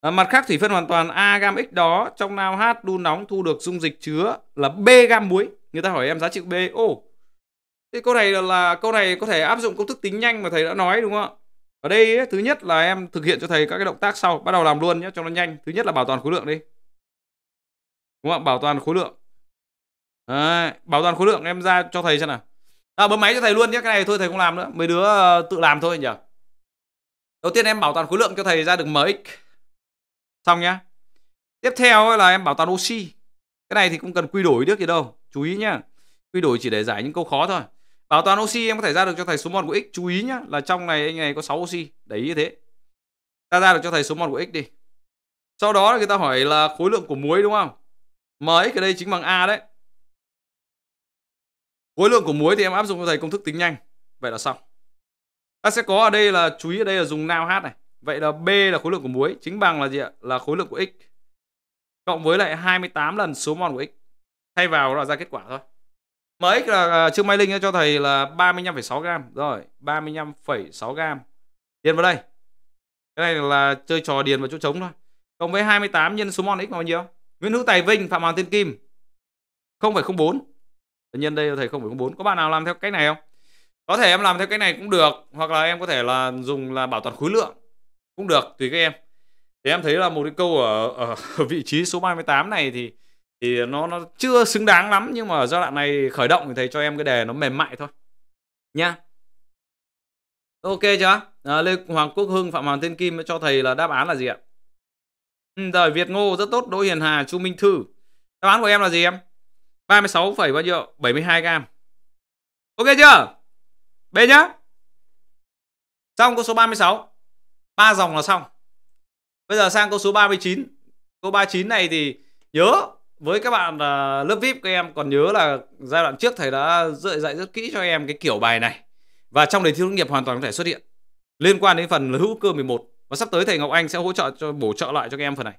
À, mặt khác thủy phân hoàn toàn A gam x đó trong nao H đun nóng thu được dung dịch chứa là B gam muối. Người ta hỏi em giá trị B. Ô, oh, Thế câu này là câu này có thể áp dụng công thức tính nhanh mà thầy đã nói đúng không ạ? Ở đây ấy, thứ nhất là em thực hiện cho thầy các cái động tác sau, bắt đầu làm luôn nhé cho nó nhanh. Thứ nhất là bảo toàn khối lượng đi. Đúng không? Bảo toàn khối lượng. Đấy, bảo toàn khối lượng em ra cho thầy xem nào. À, bấm máy cho thầy luôn nhé, cái này thôi thầy không làm nữa, mấy đứa ờ, tự làm thôi nhỉ. Đầu tiên em bảo toàn khối lượng cho thầy ra được MX. Xong nhá. Tiếp theo là em bảo toàn oxy. Cái này thì cũng cần quy đổi được gì đâu, chú ý nhá. Quy đổi chỉ để giải những câu khó thôi. Bảo ờ, toàn oxy em có thể ra được cho thầy số 1 của x Chú ý nhá là trong này anh này có 6 oxy Đấy như thế Ta ra được cho thầy số 1 của x đi Sau đó người ta hỏi là khối lượng của muối đúng không Mx ở đây chính bằng A đấy Khối lượng của muối thì em áp dụng cho thầy công thức tính nhanh Vậy là xong Ta sẽ có ở đây là chú ý ở đây là dùng nào hát này Vậy là B là khối lượng của muối Chính bằng là gì ạ? Là khối lượng của X Cộng với lại 28 lần số mol của X Thay vào là ra kết quả thôi MX là à, trước Mai Linh cho thầy là 35,6 gram. Rồi, 35,6 gram. Điền vào đây. Cái này là chơi trò điền vào chỗ trống thôi. Cộng với 28 nhân số mol x bao nhiêu? Nguyễn Hữu Tài Vinh, Phạm Hoàng Tiên Kim. 0,04. Nhân đây là thầy 0,04. Có bạn nào làm theo cách này không? Có thể em làm theo cái này cũng được, hoặc là em có thể là dùng là bảo toàn khối lượng cũng được tùy các em. Thì em thấy là một cái câu ở ở vị trí số 38 này thì thì nó nó chưa xứng đáng lắm nhưng mà ở giai đoạn này khởi động thì thầy cho em cái đề nó mềm mại thôi nha ok chưa à, lê hoàng quốc hưng phạm hoàng thiên kim cho thầy là đáp án là gì ạ ừ, rồi việt ngô rất tốt đỗ hiền hà chu minh thư đáp án của em là gì em 36, bao nhiêu 72 gram ok chưa b nhá xong câu số 36 ba dòng là xong bây giờ sang câu số 39 câu 39 này thì nhớ với các bạn uh, lớp vip các em còn nhớ là giai đoạn trước thầy đã dạy dạy rất kỹ cho em cái kiểu bài này và trong đề thi tốt nghiệp hoàn toàn có thể xuất hiện liên quan đến phần hữu cơ 11 và sắp tới thầy Ngọc Anh sẽ hỗ trợ cho bổ trợ lại cho các em phần này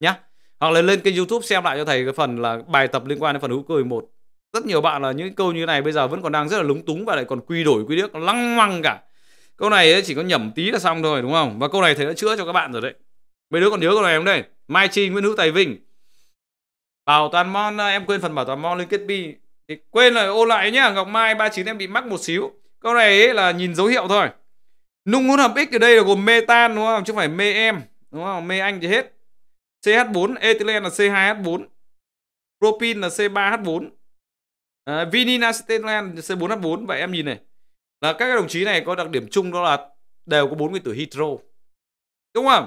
nhá hoặc là lên kênh YouTube xem lại cho thầy cái phần là bài tập liên quan đến phần hữu cơ 11 rất nhiều bạn là những câu như này bây giờ vẫn còn đang rất là lúng túng và lại còn quy đổi quy điếc lăng măng cả câu này ấy, chỉ có nhẩm tí là xong thôi đúng không và câu này thầy đã chữa cho các bạn rồi đấy mấy đứa còn nhớ câu này không đây Mai Chi Nguyễn Hữu Tài Vinh Bảo toàn mon ờ, em quên phần bảo toàn mon liên kết bi thì quên là ô lại nhá Ngọc Mai 39 em bị mắc một xíu câu này ấy là nhìn dấu hiệu thôi nung hỗn hợp x ở đây là gồm metan đúng không chứ không phải mê em đúng không mê anh thì hết CH4 ethylene là C2H4 propin là C3H4 à, ờ, vinil acetylen C4H4 vậy em nhìn này là các đồng chí này có đặc điểm chung đó là đều có bốn nguyên tử hydro đúng không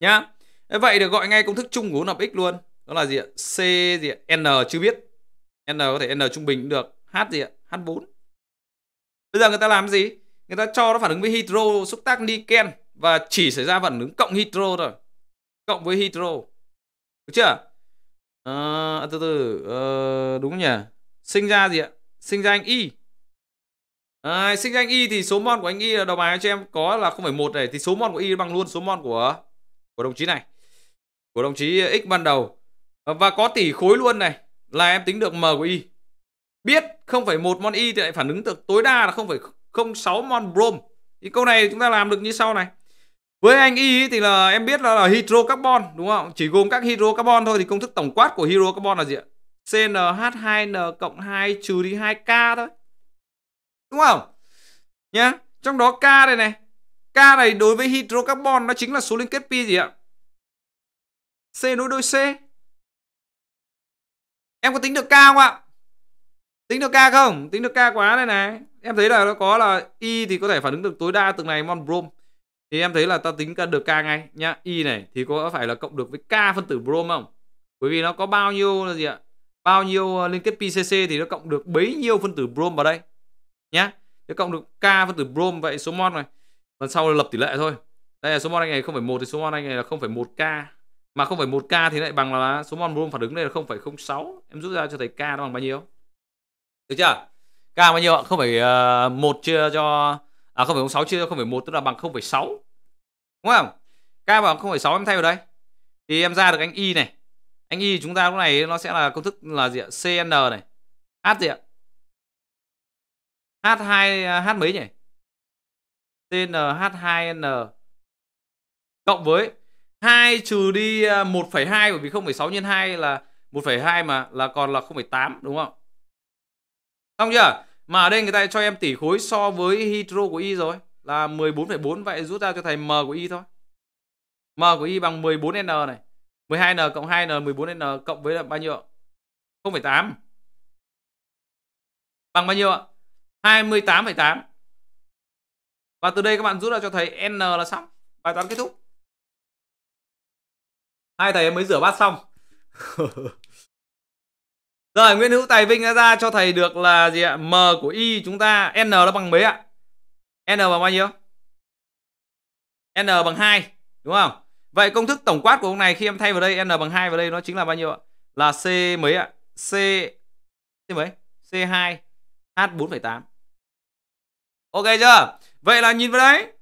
nhá vậy được gọi ngay công thức chung của hỗn hợp x luôn đó là gì ạ c gì ạ n chưa biết n có thể n trung bình cũng được h gì ạ h 4 bây giờ người ta làm gì người ta cho nó phản ứng với hydro xúc tác niken và chỉ xảy ra phản ứng cộng hydro thôi cộng với hydro được chưa ờ, à, từ từ à, đúng nhỉ sinh ra gì ạ sinh ra anh y à, sinh ra anh y thì số mol của anh y là đầu bài cho em có là không phải một này thì số mol của y bằng luôn số mol của của đồng chí này của đồng chí x ban đầu và có tỷ khối luôn này là em tính được M của Y. Biết 0,1 mol Y thì lại phản ứng được tối đa là 0,06 mol brom. Thì câu này chúng ta làm được như sau này. Với anh Y thì là em biết là, là hydrocarbon đúng không? Chỉ gồm các hydrocarbon thôi thì công thức tổng quát của hydrocarbon là gì ạ? CnH2n cộng 2 trừ đi 2K thôi. Đúng không? Nhá. Trong đó K đây này. K này đối với hydrocarbon nó chính là số liên kết pi gì ạ? C nối đôi C em có tính được k không ạ tính được k không tính được k quá đây này em thấy là nó có là y thì có thể phản ứng được tối đa từng này mon brom thì em thấy là ta tính được k ngay nhá y này thì có phải là cộng được với k phân tử brom không bởi vì nó có bao nhiêu là gì ạ bao nhiêu ờ, liên kết pcc thì nó cộng được bấy nhiêu phân tử brom vào đây nhá nó cộng được k phân tử brom vậy số mon này còn sau là lập tỷ lệ thôi đây là số mon anh này không phải một thì số mon anh này là không phải một k mà không phải 0,1k thì lại bằng là số mol mol phản ứng đây là 0,06 em rút ra cho thầy k nó bằng bao nhiêu được chưa k bao nhiêu ạ ờ, một chia cho à sáu chia cho một tức là bằng 0,6 đúng không k bằng 0,6 em thay vào đây thì em ra được anh y này anh y chúng ta lúc này nó sẽ là công thức là gì ạ cn này h gì ạ h2 à, h mấy nhỉ h 2 n cộng với 2 trừ đi 1,2 à, bởi vì 0,6 nhân 2 là 1,2 mà là còn là 0,8 đúng không? Xong chưa? Mà ở đây người ta cho em tỷ khối so với hydro của Y rồi là 14,4 vậy rút ra cho thầy M của Y thôi. M của Y bằng 14N này. 12N cộng 2N 14N cộng với là bao nhiêu? 0,8. Bằng bao nhiêu ạ? 28,8. Và từ đây các bạn rút ra cho thầy N là xong. Bài toán kết thúc hai thầy em mới rửa bát xong rồi nguyễn hữu tài vinh đã ra cho thầy được là gì ạ m của y chúng ta n nó bằng mấy ạ n bằng bao nhiêu n bằng 2 đúng không vậy công thức tổng quát của ông này khi em thay vào đây n bằng 2 vào đây nó chính là bao nhiêu ạ là c mấy ạ c c mấy c2 h4,8 ok chưa vậy là nhìn vào đấy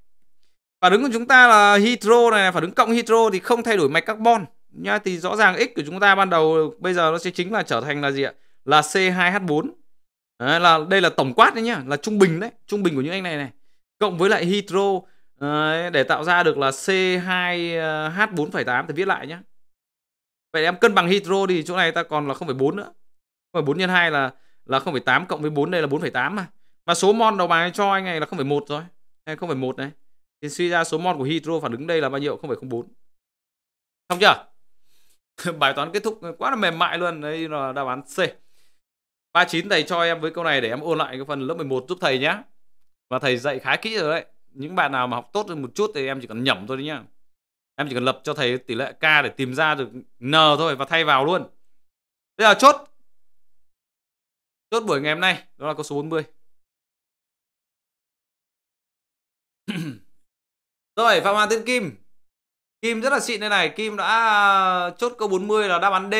phản ứng của chúng ta là hydro này phản ứng cộng hydro thì không thay đổi mạch carbon nha thì rõ ràng x của chúng ta ban đầu bây giờ nó sẽ chính là trở thành là gì ạ là C2H4 đấy, là đây là tổng quát đấy nhá là trung bình đấy trung bình của những anh này này cộng với lại hydro đấy, để tạo ra được là C2H4,8 thì viết lại nhá vậy em cân bằng hydro thì chỗ này ta còn là 0,4 nữa 0,4 nhân 2 là là 0,8 cộng với 4 đây là 4,8 mà mà số mol đầu bài cho anh này là 0,1 rồi đây 0,1 này thì suy ra số mol của hydro phản ứng đây là bao nhiêu? 0,04. Xong chưa? Bài toán kết thúc quá là mềm mại luôn. Đây là đáp án C. 39 thầy cho em với câu này để em ôn lại cái phần lớp 11 giúp thầy nhé. Và thầy dạy khá kỹ rồi đấy. Những bạn nào mà học tốt hơn một chút thì em chỉ cần nhẩm thôi đấy nhá. Em chỉ cần lập cho thầy tỷ lệ K để tìm ra được N thôi và thay vào luôn. Bây giờ chốt. Chốt buổi ngày hôm nay đó là câu số 40. Rồi, Phạm Hoàng Thiên Kim. Kim rất là xịn đây này, Kim đã ờ, chốt câu 40 là đáp án D.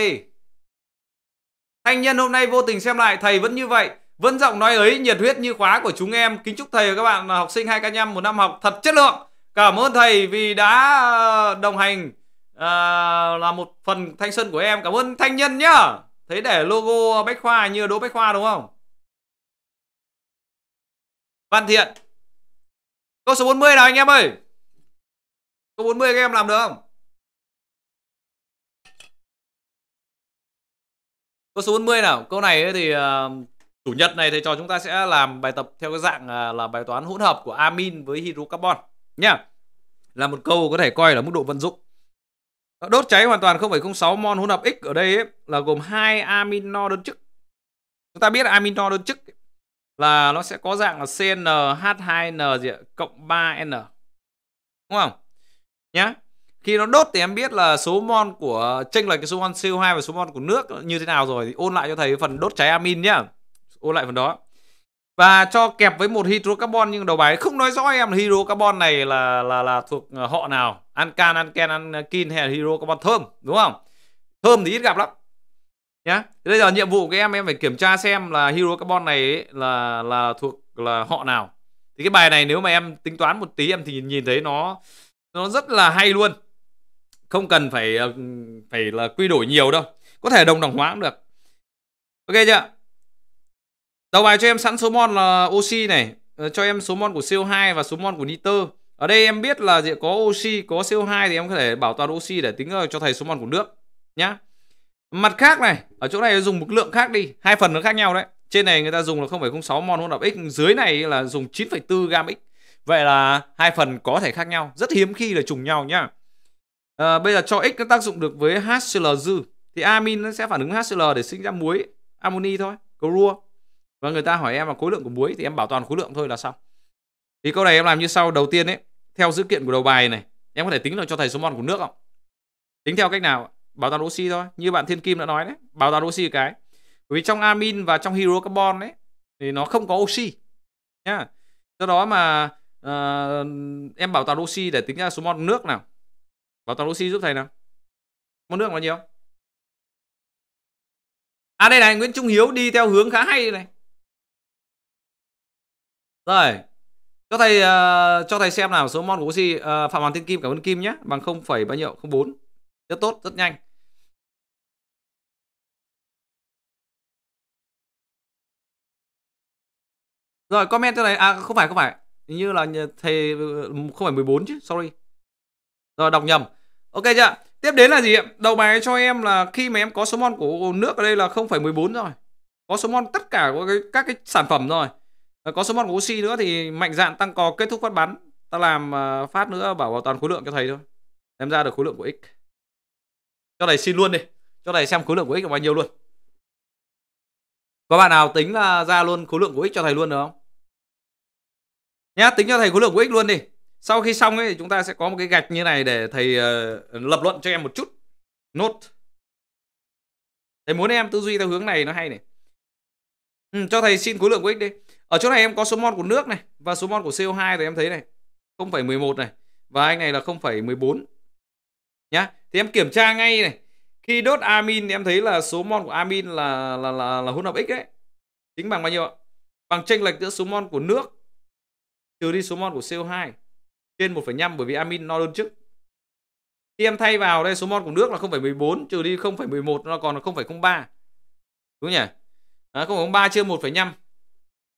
Thanh nhân hôm nay vô tình xem lại, thầy vẫn như vậy, vẫn giọng nói ấy nhiệt huyết như khóa của chúng em. Kính chúc thầy và các bạn học sinh 2K5 một năm học thật chất lượng. Cảm ơn thầy vì đã ờ, đồng hành à, là một phần thanh xuân của em. Cảm ơn Thanh nhân nhá. Thấy để logo Bách Khoa như Đỗ Bách Khoa đúng không? Văn Thiện. Câu số 40 nào anh em ơi. Có 40 các em làm được không? Câu số 40 nào. Câu này thì uh, chủ nhật này thầy trò chúng ta sẽ làm bài tập theo cái dạng uh, là bài toán hỗn hợp của amin với hydrocarbon nhá. Là một câu có thể coi là mức độ vận dụng. Đốt cháy hoàn toàn 0,06 mol hỗn hợp X ở đây ấy, là gồm hai amin no đơn chức. Chúng ta biết amin no đơn chức là nó sẽ có dạng là CnH2n gì ạ? cộng 3n. Đúng không? nhé khi nó đốt thì em biết là số mol của chênh là cái số mol CO2 và số mol của nước như thế nào rồi thì ôn lại cho thầy phần đốt cháy amin nhá ôn lại phần đó và cho kẹp với một hydrocarbon nhưng đầu bài không nói rõ em là hydrocarbon này là là là thuộc ờ, họ nào ancan anken ankin hay là hydrocarbon thơm đúng không thơm thì ít gặp lắm nhá bây giờ nhiệm vụ của em em phải kiểm tra xem là hydrocarbon này ấy, là là thuộc là họ nào thì cái bài này nếu mà em tính toán một tí em thì nhìn thấy nó nó rất là hay luôn không cần phải ờ, phải là quy đổi nhiều đâu có thể đồng đẳng hóa cũng được ok chưa đầu bài cho em sẵn số mon là oxy này ờ, cho em số mon của CO2 và số mon của nitơ ở đây em biết là có oxy có CO2 thì em có thể bảo toàn oxy để tính ờ, cho thầy số mon của nước nhá mặt khác này ở chỗ này dùng một lượng khác đi hai phần nó khác nhau đấy trên này người ta dùng là 0,06 mon hỗn hợp x dưới này là dùng 9,4 gam x Vậy là hai phần có thể khác nhau, rất hiếm khi là trùng nhau nhá. À, bây giờ cho x nó tác dụng được với HCl dư thì amin nó sẽ phản ứng HCl để sinh ra muối amoni thôi, clorua. Và người ta hỏi em là khối lượng của muối thì em bảo toàn khối lượng thôi là xong. Thì câu này em làm như sau, đầu tiên ấy, theo dữ kiện của đầu bài này, em có thể tính được cho thầy số mol của nước không? Tính theo cách nào? Bảo toàn oxy thôi, như bạn Thiên Kim đã nói đấy, bảo toàn oxy cái. Bởi vì trong amin và trong hydrocarbon đấy thì nó không có oxy nhá. Do đó mà à, em bảo toàn oxy để tính ra số mol nước nào bảo toàn oxy giúp thầy nào mol nước bao nhiêu à đây này Nguyễn Trung Hiếu đi theo hướng khá hay này rồi cho thầy uh, cho thầy xem nào số mol của oxy uh, Phạm Hoàng Thiên Kim cảm ơn Kim nhé bằng không phẩy bao nhiêu không bốn, rất tốt rất nhanh Rồi comment cho này à không phải không phải như là thầy ừ, không phải 14 chứ sorry rồi đọc nhầm ok chưa tiếp đến là gì ạ đầu bài cho em là khi mà em có số mon của nước ở đây là không phải 14 rồi có số mon tất cả của cái, các cái sản phẩm rồi có số mon của oxy nữa thì mạnh dạn tăng cò kết thúc phát bắn ta làm ờ, phát nữa bảo bảo toàn khối lượng cho thầy thôi em ra được khối lượng của x cho thầy xin luôn đi cho thầy xem khối lượng của x là bao nhiêu luôn có bạn nào tính là ờ, ra luôn khối lượng của x cho thầy luôn được không nhá tính cho thầy khối lượng của x luôn đi sau khi xong ấy chúng ta sẽ có một cái gạch như này để thầy uh, lập luận cho em một chút nốt thầy muốn em tư duy theo hướng này nó hay này ừ, cho thầy xin khối lượng của x đi ở chỗ này em có số mol của nước này và số mol của CO2 thì em thấy này 0,11 này và anh này là 0,14 nhá thì em kiểm tra ngay này khi đốt amin thì em thấy là số mol của amin là là là, là hỗn hợp x ấy chính bằng bao nhiêu ạ bằng chênh lệch giữa số mol của nước trừ đi số mol của CO2 trên 1,5 bởi vì amin no đơn chức. Khi em thay vào đây số mol của nước là 0,14 trừ đi 0,11 nó còn là 0,03. Đúng nhỉ? À, 0,03 chia 1,5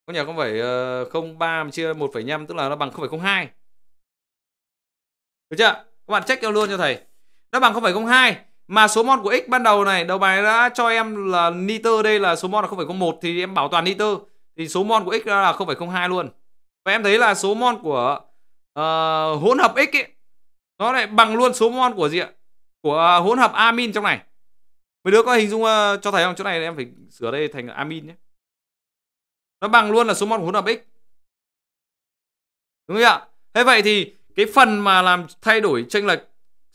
có nhà không phải 03 ờ, chia 1,5 tức là nó bằng 0,02. Được chưa? Các bạn check cho luôn cho thầy. Nó bằng 0,02 mà số mol của x ban đầu này, đầu bài đã cho em là nitơ đây là số mol là 0,01 thì em bảo toàn nitơ thì số mol của x là 0,02 luôn và em thấy là số mon của uh, hỗn hợp x ấy, nó lại bằng luôn số mon của gì ạ của uh, hỗn hợp amin trong này mấy đứa có hình dung uh, cho thầy không chỗ này em phải sửa đây thành amin nhé nó bằng luôn là số mol hỗn hợp x đúng không ạ thế vậy thì cái phần mà làm thay đổi chênh lệch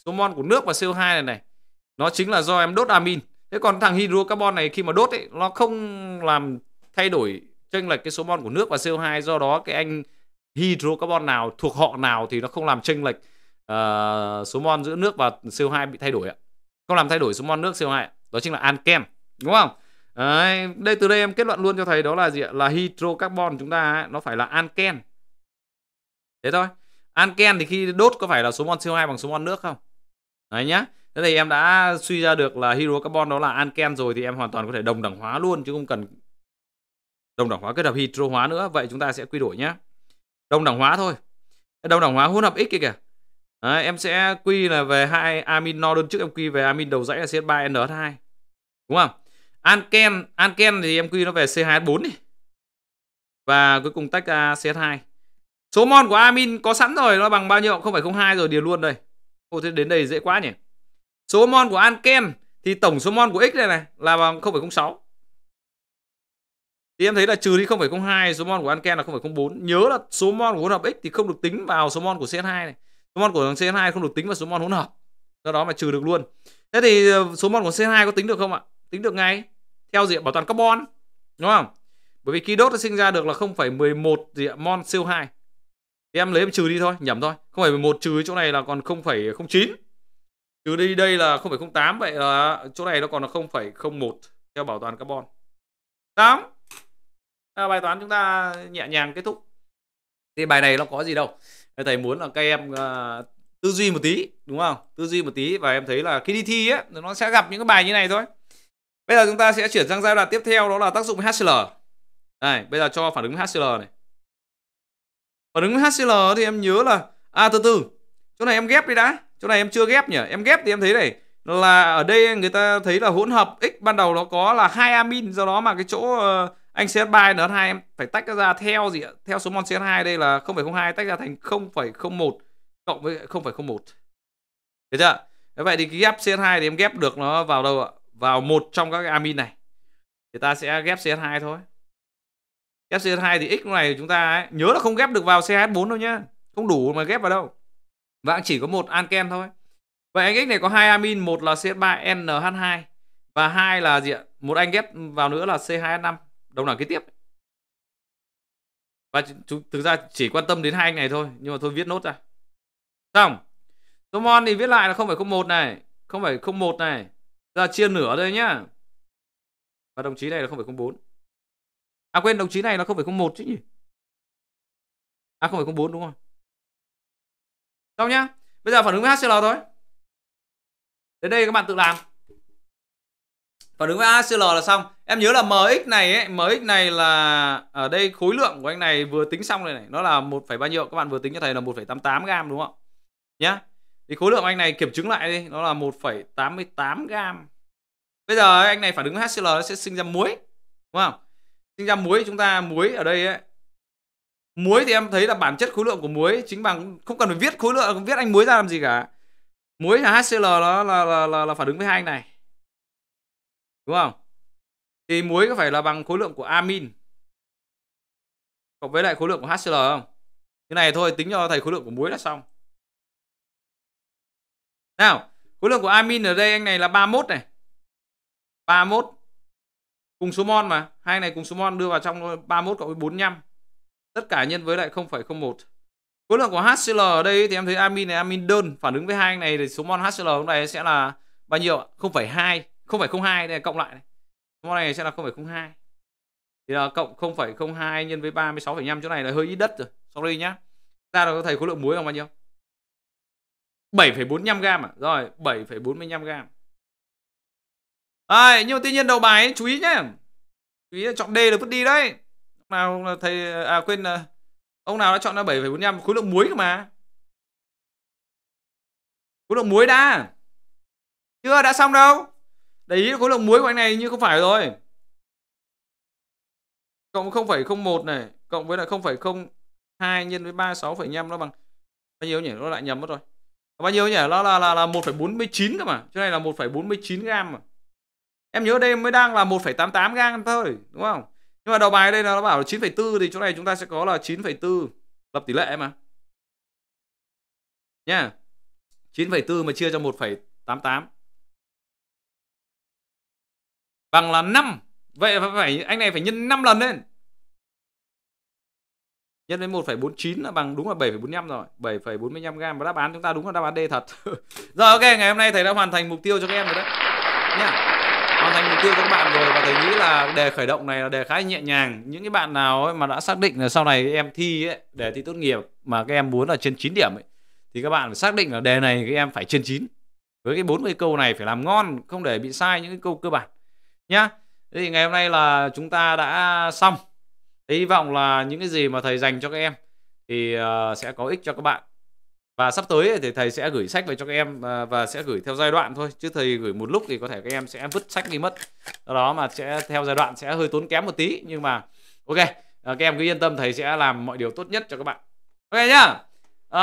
số mol của nước và CO2 này này nó chính là do em đốt amin thế còn thằng hydrocarbon này khi mà đốt ấy nó không làm thay đổi chênh lệch cái số mol của nước và CO2 do đó cái anh hydrocarbon nào thuộc họ nào thì nó không làm chênh lệch uh, số mol giữa nước và CO2 bị thay đổi ạ không làm thay đổi số mol nước CO2 đó chính là anken đúng không Đấy, đây từ đây em kết luận luôn cho thầy đó là gì ạ? Là hydrocarbon chúng ta ấy, nó phải là anken. Thế thôi. Anken thì khi đốt có phải là số mol CO2 bằng số mol nước không? Đấy nhá. Thế thì em đã suy ra được là hydrocarbon đó là anken rồi thì em hoàn toàn có thể đồng đẳng hóa luôn chứ không cần đồng đẳng hóa kết hợp hydro hóa nữa vậy chúng ta sẽ quy đổi nhé đồng đẳng hóa thôi đồng đẳng hóa hỗn hợp x kia kìa Đấy, em sẽ quy là về hai amin no đơn trước em quy về amin đầu dãy là ch 3 n 2 đúng không anken anken thì em quy nó về C2H4 đi và cuối cùng tách ra CH2 số mol của amin có sẵn rồi nó bằng bao nhiêu không phải không hai rồi điền luôn đây ô thế đến đây dễ quá nhỉ số mol của anken thì tổng số mol của x này này là bằng không không phải sáu thì em thấy là trừ đi 0,02 số mol của Anken là 0,04 nhớ là số mol của hỗn hợp x thì không được tính vào số mol của CH2 này số mol của CH2 không được tính vào số mol hỗn hợp do đó mà trừ được luôn thế thì ờ, số mol của CH2 có tính được không ạ tính được ngay theo diện bảo toàn carbon đúng không bởi vì khi đốt nó sinh ra được là 0,11 gì ạ mol CO2 thì em lấy em trừ đi thôi nhầm thôi 0,11 trừ chỗ này là còn 0,09 trừ đi đây là 0,08 vậy là chỗ này nó còn là 0,01 theo bảo toàn carbon 8 À, bài toán chúng ta nhẹ nhàng kết thúc thì bài này nó có gì đâu thầy muốn là các em ờ, tư duy một tí đúng không tư duy một tí và em thấy là khi đi thi ấy, nó sẽ gặp những cái bài như này thôi bây giờ chúng ta sẽ chuyển sang giai đoạn tiếp theo đó là tác dụng HCL này bây giờ cho phản ứng HCL này phản ứng HCL thì em nhớ là à từ từ chỗ này em ghép đi đã chỗ này em chưa ghép nhỉ em ghép thì em thấy này là ở đây người ta thấy là hỗn hợp x ban đầu nó có là hai amin do đó mà cái chỗ uh, anh CS3 N2 em phải tách ra theo gì ạ? Theo số mol CS2 đây là 0,02 tách ra thành 0,01 cộng với 0,01. Được chưa? Thế vậy thì cái ghép CS2 thì em ghép được nó vào đâu ạ? Vào một trong các amin này. Thì ta sẽ ghép CS2 thôi. Ghép CS2 thì x này chúng ta ấy, nhớ là không ghép được vào CH4 đâu nhá. Không đủ mà ghép vào đâu. Và chỉ có một anken thôi. Vậy anh x này có hai amin, một là CS3 NH2 và hai là gì ạ? Một anh ghép vào nữa là c 2 S 5 đông đảo kế tiếp và chúng thực ra chỉ quan tâm đến hai anh này thôi nhưng mà thôi viết nốt ra xong số mon thì viết lại là không phải không một này không phải không một này ra chia nửa đây nhá và đồng chí này là không phải không bốn à quên đồng chí này là không phải không một chứ nhỉ à không phải không bốn đúng không xong nhá bây giờ phản ứng với HCL thôi đến đây các bạn tự làm còn đứng với ACL là xong em nhớ là MX này ấy, MX này là ở đây khối lượng của anh này vừa tính xong rồi này nó là một bao nhiêu các bạn vừa tính cho thầy là 1,88 gam đúng không nhá thì khối lượng anh này kiểm chứng lại đi nó là 1,88 gam bây giờ anh này phản ứng với HCl nó sẽ sinh ra muối đúng không sinh ra muối chúng ta muối ở đây ấy, muối thì em thấy là bản chất khối lượng của muối chính bằng không cần phải viết khối lượng viết anh muối ra làm gì cả muối là HCl nó là là, là là phản ứng với hai anh này đúng không thì muối có phải là bằng khối lượng của amin cộng với lại khối lượng của HCl không cái này thôi tính cho thầy khối lượng của muối là xong nào khối lượng của amin ở đây anh này là 31 này 31 cùng số mol mà hai này cùng số mol đưa vào trong 31 cộng với 45 tất cả nhân với lại 0,01 khối lượng của HCl ở đây thì em thấy amin này amin đơn phản ứng với hai này thì số mol HCl ở đây sẽ là bao nhiêu 0,2 không không phải hai này cộng lại này. Món này sẽ là không không phải hai, Thì là cộng không không phải hai nhân với ba mươi sáu năm chỗ này là hơi ít đất rồi. Sorry nhá. Ra là có thầy khối lượng muối không bao nhiêu? bảy phẩy bốn năm gram à? Rồi, bảy phẩy bốn mươi năm gram. À, nhưng mà tuy nhiên đầu bài ấy, chú ý nhá. Chú ý là chọn D là vứt đi đấy. nào là thầy à quên à, ông nào đã chọn là năm khối lượng muối cơ mà. Khối lượng muối đã. Chưa đã xong đâu đấy khối lượng muối của anh này như không phải rồi cộng 0,01 này cộng với lại 0,02 nhân với 36,5 nó bằng bao nhiêu nhỉ nó lại nhầm mất rồi bao nhiêu nhỉ nó là là là 1,49 cơ mà chỗ này là 1,49 gam mà em nhớ đây mới đang là 1,88 gam thôi đúng không nhưng mà đầu bài đây nó bảo là 9,4 thì chỗ này chúng ta sẽ có là 9,4 lập tỷ lệ mà nha 9,4 mà chia cho 1,88 bằng là 5 vậy phải anh này phải nhân 5 lần lên nhân với 1,49 là bằng đúng là 7,45 rồi 7,45 gram và đáp án chúng ta đúng là đáp án D thật rồi ok ngày hôm nay thầy đã hoàn thành mục tiêu cho các em rồi đấy nha hoàn thành mục tiêu cho các bạn rồi và thầy nghĩ là đề khởi động này là đề khá nhẹ nhàng những cái bạn nào ấy mà đã xác định là sau này em thi ấy, đề thi tốt nghiệp mà các em muốn là trên 9 điểm ấy, thì các bạn phải xác định là đề này các em phải trên 9 với cái 40 câu này phải làm ngon không để bị sai những cái câu cơ bản nhá thế thì ngày hôm nay là chúng ta đã xong hy vọng là những cái gì mà thầy dành cho các em thì ờ, sẽ có ích cho các bạn và sắp tới thì thầy sẽ gửi sách về cho các em ờ, và sẽ gửi theo giai đoạn thôi chứ thầy gửi một lúc thì có thể các em sẽ vứt sách đi mất do đó mà sẽ theo giai đoạn sẽ hơi tốn kém một tí nhưng mà ok ờ, các em cứ yên tâm thầy sẽ làm mọi điều tốt nhất cho các bạn ok nhá À,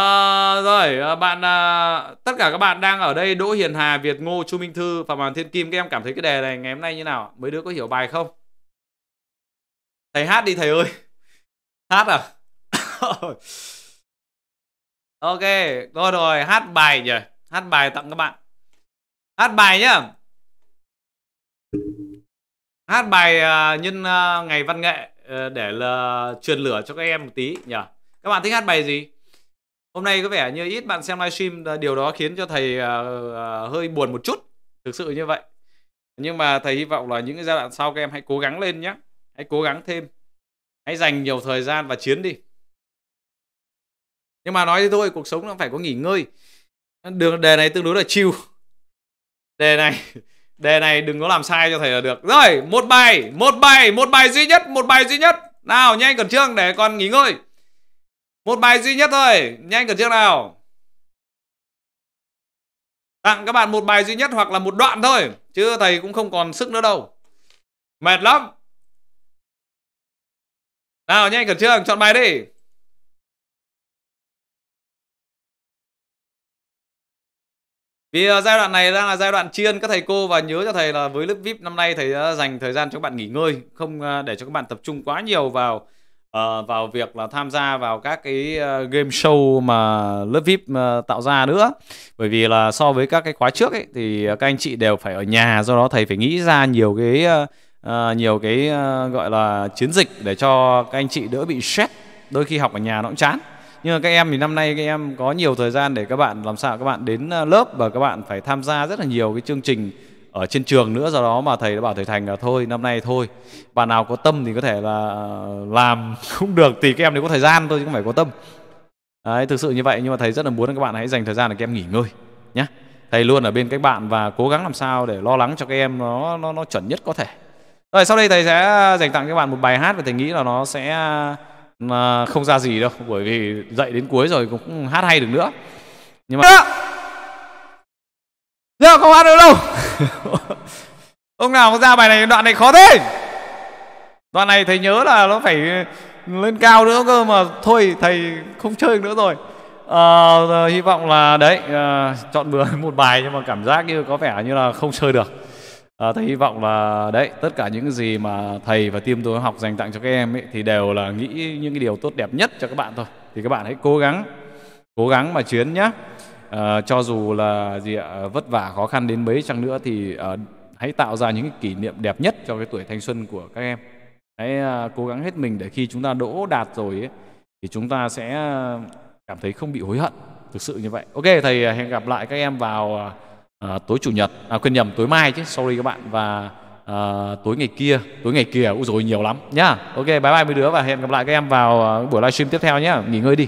rồi ờ, bạn à, tất cả các bạn đang ở đây Đỗ Hiền Hà, Việt Ngô, Chu Minh Thư và Hoàng Thiên Kim các em cảm thấy cái đề này ngày hôm nay như nào? Mấy đứa có hiểu bài không? Thầy hát đi thầy ơi. Hát à? ok, rồi rồi, hát bài nhỉ. Hát bài tặng các bạn. Hát bài nhá. Hát bài à, nhân à, ngày văn nghệ à, để là truyền lửa cho các em một tí nhỉ. Các bạn thích hát bài gì? hôm nay có vẻ như ít bạn xem livestream ờ, điều đó khiến cho thầy uh, hơi buồn một chút thực sự như vậy nhưng mà thầy hy vọng là những cái giai đoạn sau các em hãy cố gắng lên nhé hãy cố gắng thêm hãy dành nhiều thời gian và chiến đi nhưng mà nói thế thôi cuộc sống nó phải có nghỉ ngơi đường đề này tương đối là chill. đề này đề này đừng có làm sai cho thầy là được rồi một bài một bài một bài duy nhất một bài duy nhất nào nhanh còn trương để con nghỉ ngơi một bài duy nhất thôi Nhanh cần trước nào Tặng các bạn một bài duy nhất hoặc là một đoạn thôi Chứ thầy cũng không còn sức nữa đâu Mệt lắm Nào nhanh cần trước chọn bài đi Vì ờ, giai đoạn này đang là giai đoạn chiên các thầy cô và nhớ cho thầy là với lớp VIP năm nay thầy đã ờ, dành thời gian cho các bạn nghỉ ngơi, không ờ, để cho các bạn tập trung quá nhiều vào uh, vào việc là tham gia vào các cái uh, game show mà lớp VIP uh, tạo ra nữa bởi vì là so với các cái khóa trước ấy thì các anh chị đều phải ở nhà do đó thầy phải nghĩ ra nhiều cái uh, nhiều cái uh, gọi là chiến dịch để cho các anh chị đỡ bị stress đôi khi học ở nhà nó cũng chán nhưng mà các em thì năm nay các em có nhiều thời gian để các bạn làm sao các bạn đến lớp và các bạn phải tham gia rất là nhiều cái chương trình ở trên trường nữa do đó mà thầy đã bảo thầy thành là thôi năm nay thôi bạn nào có tâm thì có thể là ờ, làm cũng được thì các em nếu có thời gian thôi chứ không phải có tâm đấy thực sự như vậy nhưng mà thầy rất là muốn các bạn hãy dành thời gian để các em nghỉ ngơi nhé thầy luôn ở bên các bạn và cố gắng làm sao để lo lắng cho các em nó nó, nó chuẩn nhất có thể rồi sau đây thầy sẽ dành tặng các bạn một bài hát và thầy nghĩ là nó sẽ ờ, không ra gì đâu bởi vì dạy đến cuối rồi cũng hát hay được nữa nhưng mà giờ không hát được đâu ông nào có ra bài này đoạn này khó thế đoạn này thầy nhớ là nó phải lên cao nữa cơ mà thôi thầy không chơi nữa rồi à, hy vọng là đấy à, chọn bừa một bài nhưng mà cảm giác như có vẻ như là không chơi được à, thầy hy vọng là đấy tất cả những gì mà thầy và team tôi học dành tặng cho các em ấy, thì đều là nghĩ những cái điều tốt đẹp nhất cho các bạn thôi thì các bạn hãy cố gắng cố gắng mà chuyến nhé à, cho dù là gì ạ ờ, vất vả khó khăn đến mấy chăng nữa thì à, hãy tạo ra những cái kỷ niệm đẹp nhất cho cái tuổi thanh xuân của các em hãy à, cố gắng hết mình để khi chúng ta đỗ đạt rồi ấy, thì chúng ta sẽ cảm thấy không bị hối hận thực sự như vậy ok thầy hẹn gặp lại các em vào à, tối chủ nhật à, quên nhầm tối mai chứ sorry các bạn và à, tối ngày kia tối ngày kia u rồi nhiều lắm nhá ok bye bye mấy đứa và hẹn gặp lại các em vào buổi livestream tiếp theo nhé nghỉ ngơi đi